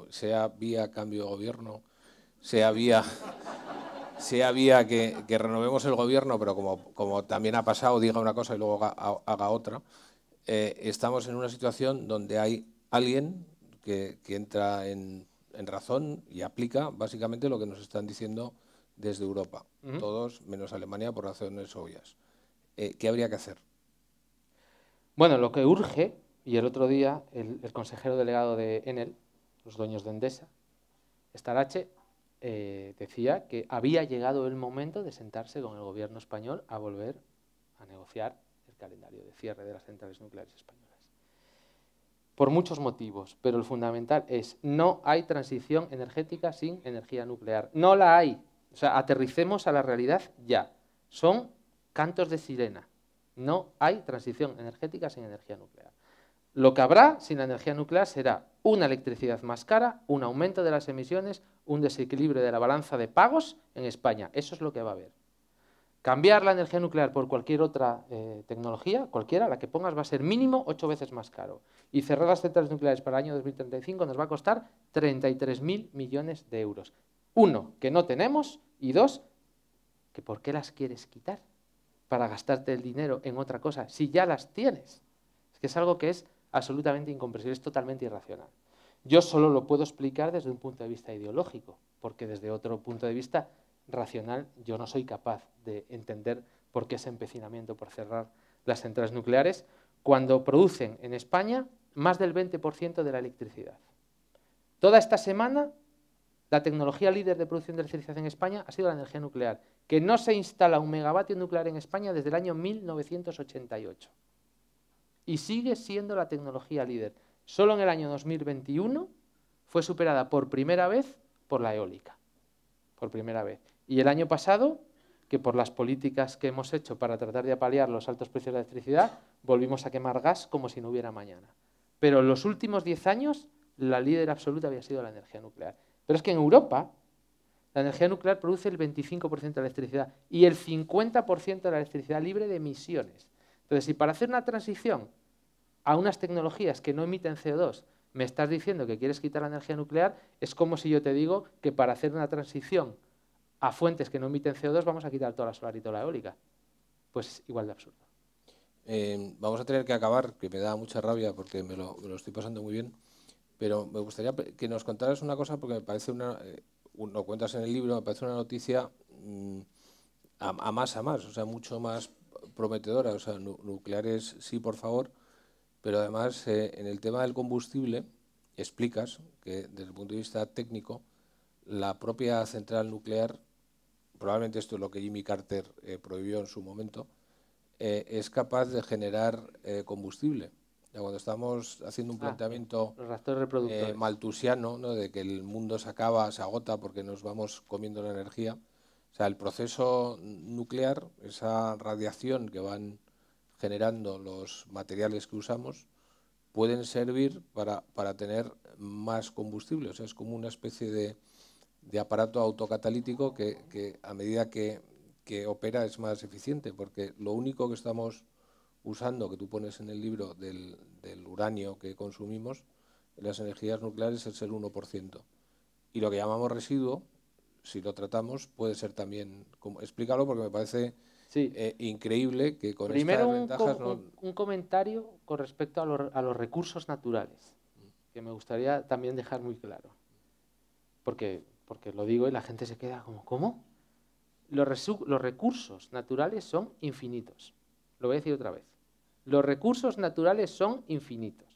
A: sea vía cambio de gobierno se había, se había que, renovemos el gobierno, pero como, también ha pasado, diga una cosa y luego haga, otra, eh, estamos en una situación donde hay alguien que, entra en, razón y aplica básicamente lo que nos están diciendo desde Europa, todos menos Alemania por razones obvias. Eh, ¿Qué habría que hacer?
B: Bueno, lo que urge, y el otro día el, consejero delegado de Enel, los dueños de Endesa, H eh, decía que había llegado el momento de sentarse con el gobierno español a volver a negociar el calendario de cierre de las centrales nucleares españolas. Por muchos motivos, pero el fundamental es no hay transición energética sin energía nuclear. No la hay. O sea, aterricemos a la realidad ya. Son cantos de sirena. No hay transición energética sin energía nuclear. Lo que habrá sin la energía nuclear será una electricidad más cara, un aumento de las emisiones, un desequilibrio de la balanza de pagos en España. Eso es lo que va a haber. Cambiar la energía nuclear por cualquier otra eh, tecnología, cualquiera, la que pongas, va a ser mínimo ocho veces más caro. Y cerrar las centrales nucleares para el año 2035 nos va a costar 33.000 millones de euros. Uno, que no tenemos, y dos, que por qué las quieres quitar para gastarte el dinero en otra cosa si ya las tienes. Es que es algo que es absolutamente incomprensible, es totalmente irracional. Yo solo lo puedo explicar desde un punto de vista ideológico, porque desde otro punto de vista racional yo no soy capaz de entender por qué ese empecinamiento por cerrar las centrales nucleares cuando producen en España más del 20% de la electricidad. Toda esta semana la tecnología líder de producción de electricidad en España ha sido la energía nuclear, que no se instala un megavatio nuclear en España desde el año 1988 y sigue siendo la tecnología líder. Solo en el año 2021 fue superada por primera vez por la eólica, por primera vez. Y el año pasado, que por las políticas que hemos hecho para tratar de apalear los altos precios de la electricidad, volvimos a quemar gas como si no hubiera mañana. Pero en los últimos 10 años, la líder absoluta había sido la energía nuclear. Pero es que en Europa, la energía nuclear produce el 25% de la electricidad y el 50% de la electricidad libre de emisiones. Entonces, si para hacer una transición a unas tecnologías que no emiten CO2 me estás diciendo que quieres quitar la energía nuclear, es como si yo te digo que para hacer una transición a fuentes que no emiten CO2 vamos a quitar toda la solar y toda la eólica. Pues es igual de absurdo.
A: Eh, vamos a tener que acabar, que me da mucha rabia porque me lo, estoy pasando muy bien, pero me gustaría que nos contaras una cosa porque me parece una, eh, lo cuentas en el libro, me parece una noticia mm, a, más a más, o sea, mucho más prometedora, o sea, nucleares sí, por favor, pero además eh, en el tema del combustible explicas que desde el punto de vista técnico la propia central nuclear, probablemente esto es lo que Jimmy Carter eh, prohibió en su momento, eh, es capaz de generar combustible. Ya cuando estamos haciendo un ah, planteamiento maltusiano ¿no? de que el mundo se acaba, se agota porque nos vamos comiendo la energía, o sea, el proceso nuclear, esa radiación que van generando los materiales que usamos, pueden servir para, tener más combustible. O sea, es como una especie de, aparato autocatalítico que, que a medida que, opera es más eficiente, porque lo único que estamos usando, que tú pones en el libro del, del uranio que consumimos, en las energías nucleares es el 1%. Y lo que llamamos residuo si lo tratamos, puede ser también... Como, explícalo porque me parece eh, increíble que con Primero estas ventajas... Un,
B: un, comentario
A: con respecto a, los
B: recursos naturales, que me gustaría también dejar muy claro. Porque, porque lo digo y la gente se queda como, ¿cómo? Los, los recursos naturales son infinitos. Lo voy a decir otra vez. Los recursos naturales son infinitos.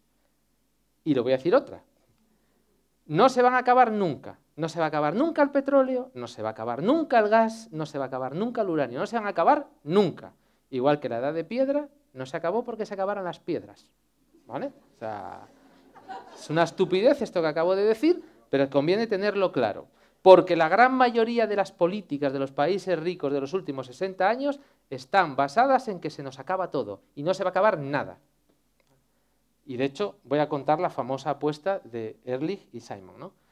B: Y lo voy a decir otra. No se van a acabar nunca. No se va a acabar nunca el petróleo, no se va a acabar nunca el gas, no se va a acabar nunca el uranio, no se van a acabar nunca. Igual que la edad de piedra no se acabó porque se acabaron las piedras. ¿Vale? O sea, es una estupidez esto que acabo de decir, pero conviene tenerlo claro. Porque la gran mayoría de las políticas de los países ricos de los últimos 60 años están basadas en que se nos acaba todo y no se va a acabar nada. Y de hecho, voy a contar la famosa apuesta de Ehrlich y Simon, ¿no?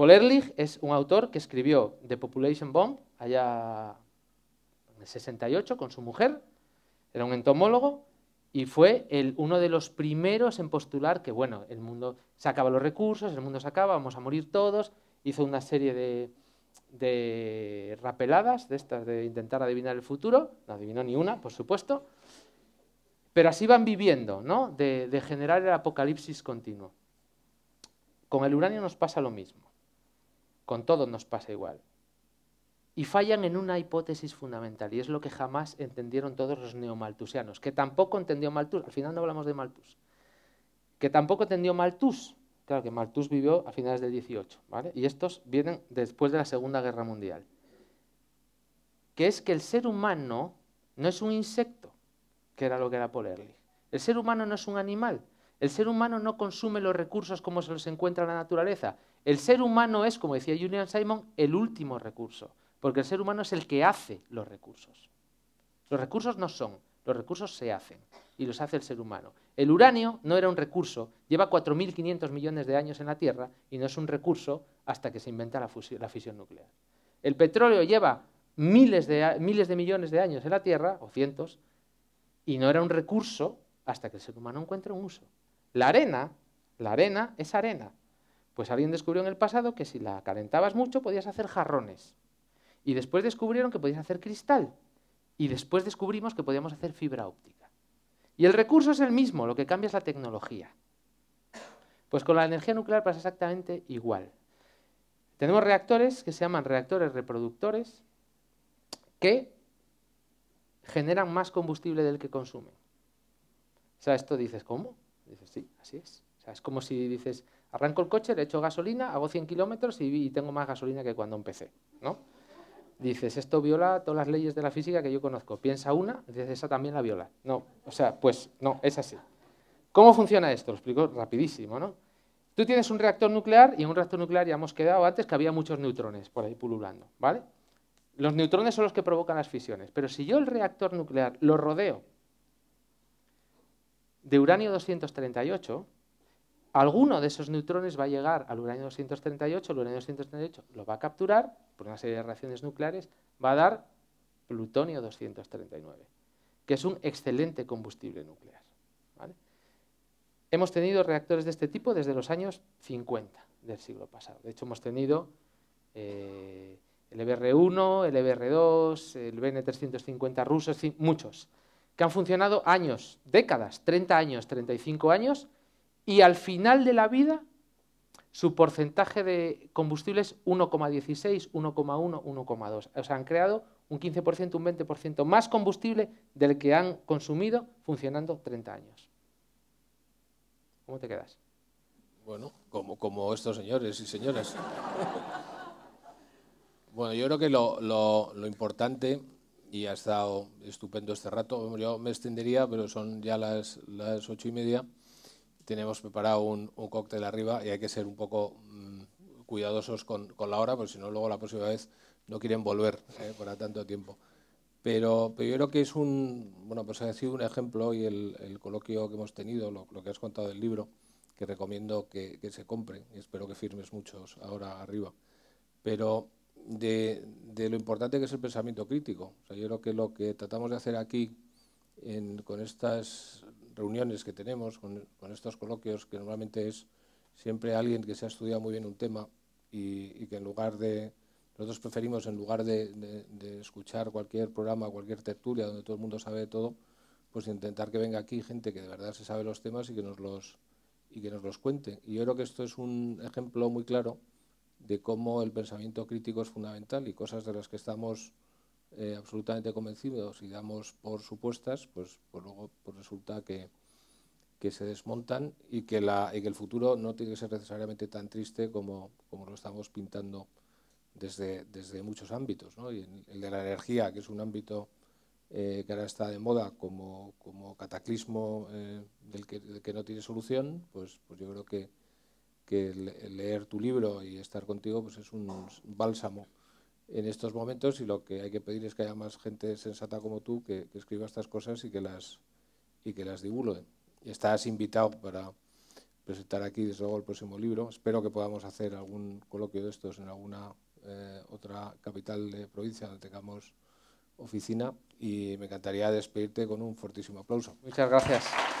B: Paul Ehrlich es un autor que escribió The Population Bomb allá en el 68 con su mujer, era un entomólogo y fue uno de los primeros en postular que, bueno, el mundo se acaba los recursos, el mundo se acaba, vamos a morir todos. Hizo una serie de, rapeladas, de estas de intentar adivinar el futuro, no adivinó ni una, por supuesto, pero así van viviendo, ¿no? de generar el apocalipsis continuo. Con el uranio nos pasa lo mismo. Con todos nos pasa igual. Y fallan en una hipótesis fundamental, y es lo que jamás entendieron todos los neomaltusianos, que tampoco entendió Malthus, al final no hablamos de Malthus, que tampoco entendió Malthus, claro que Malthus vivió a finales del 18, y estos vienen después de la Segunda Guerra Mundial, que es que el ser humano no es un insecto, que era lo que era Polerlich, el ser humano no es un animal, el ser humano no consume los recursos como se los encuentra en la naturaleza, el ser humano es, como decía Julian Simon, el último recurso, porque el ser humano es el que hace los recursos. Los recursos no son, los recursos se hacen y los hace el ser humano. El uranio no era un recurso, lleva 4.500 millones de años en la Tierra y no es un recurso hasta que se inventa la, fisión nuclear. El petróleo lleva miles de, miles de millones de años en la Tierra, o cientos, y no era un recurso hasta que el ser humano encuentre un uso. La arena, la arena es arena, pues alguien descubrió en el pasado que si la calentabas mucho podías hacer jarrones. Y después descubrieron que podías hacer cristal. Y después descubrimos que podíamos hacer fibra óptica. Y el recurso es el mismo, lo que cambia es la tecnología. Pues con la energía nuclear pasa exactamente igual. Tenemos reactores que se llaman reactores reproductores que generan más combustible del que consumen. O sea, esto dices, ¿cómo? Dices, sí, así es. O sea, es como si dices, Arranco el coche, le echo gasolina, hago 100 kilómetros y, tengo más gasolina que cuando empecé. ¿no? Dices, esto viola todas las leyes de la física que yo conozco. Piensa una, dices, esa también la viola. No, o sea, pues no, es así. ¿Cómo funciona esto? Lo explico rapidísimo, ¿no? Tú tienes un reactor nuclear y en un reactor nuclear ya hemos quedado antes que había muchos neutrones por ahí pululando, ¿vale? Los neutrones son los que provocan las fisiones, pero si yo el reactor nuclear lo rodeo de uranio 238, alguno de esos neutrones va a llegar al uranio 238, el uranio 238 lo va a capturar por una serie de reacciones nucleares, va a dar plutonio 239, que es un excelente combustible nuclear. Hemos tenido reactores de este tipo desde los años 50 del siglo pasado. De hecho, hemos tenido eh, el EBR-1, el EBR-2, el BN-350 rusos, muchos, que han funcionado años, décadas, 30 años, 35 años, y al final de la vida su porcentaje de combustible es 1,16, 1,1, 1,2. O sea, han creado un 15%, un 20% más combustible del que han consumido funcionando 30 años.
A: ¿Cómo te quedas? Bueno, como, como estos señores y señoras. bueno, yo creo que lo, importante, y ha estado estupendo este rato, yo me extendería, pero son ya las, las ocho y media tenemos preparado un, cóctel arriba y hay que ser un poco mm, cuidadosos con, la hora, porque si no, luego la próxima vez no quieren volver ¿eh? para tanto tiempo. Pero, pero, yo creo que es un, bueno, pues ha un ejemplo y el, coloquio que hemos tenido, lo, que has contado del libro, que recomiendo que, se compre y espero que firmes muchos ahora arriba. Pero de, lo importante que es el pensamiento crítico. yo creo que lo que tratamos de hacer aquí con estas reuniones que tenemos, con, estos coloquios, que normalmente es siempre alguien que se ha estudiado muy bien un tema y, que en lugar de, nosotros preferimos en lugar de, de, escuchar cualquier programa, cualquier tertulia donde todo el mundo sabe de todo, pues intentar que venga aquí gente que de verdad se sabe los temas y que nos los, y que nos los cuente. Y yo creo que esto es un ejemplo muy claro de cómo el pensamiento crítico es fundamental y cosas de las que estamos eh, absolutamente convencidos y damos por supuestas, pues, luego pues resulta que, se desmontan y que, la, el futuro no tiene que ser necesariamente tan triste como, como lo estamos pintando desde, desde muchos ámbitos. Y el de la energía, que es un ámbito eh, que ahora está de moda como, como cataclismo eh, del, que, que, no tiene solución, pues, pues yo creo que, que leer tu libro y estar contigo pues es un bálsamo en estos momentos y lo que hay que pedir es que haya más gente sensata como tú que, escriba estas cosas y que las y que las divulguen. Estás invitado para presentar aquí desde luego el próximo libro. Espero que podamos hacer algún coloquio de estos en alguna eh, otra capital de provincia donde tengamos oficina y me encantaría despedirte con un fortísimo aplauso. Muchas gracias.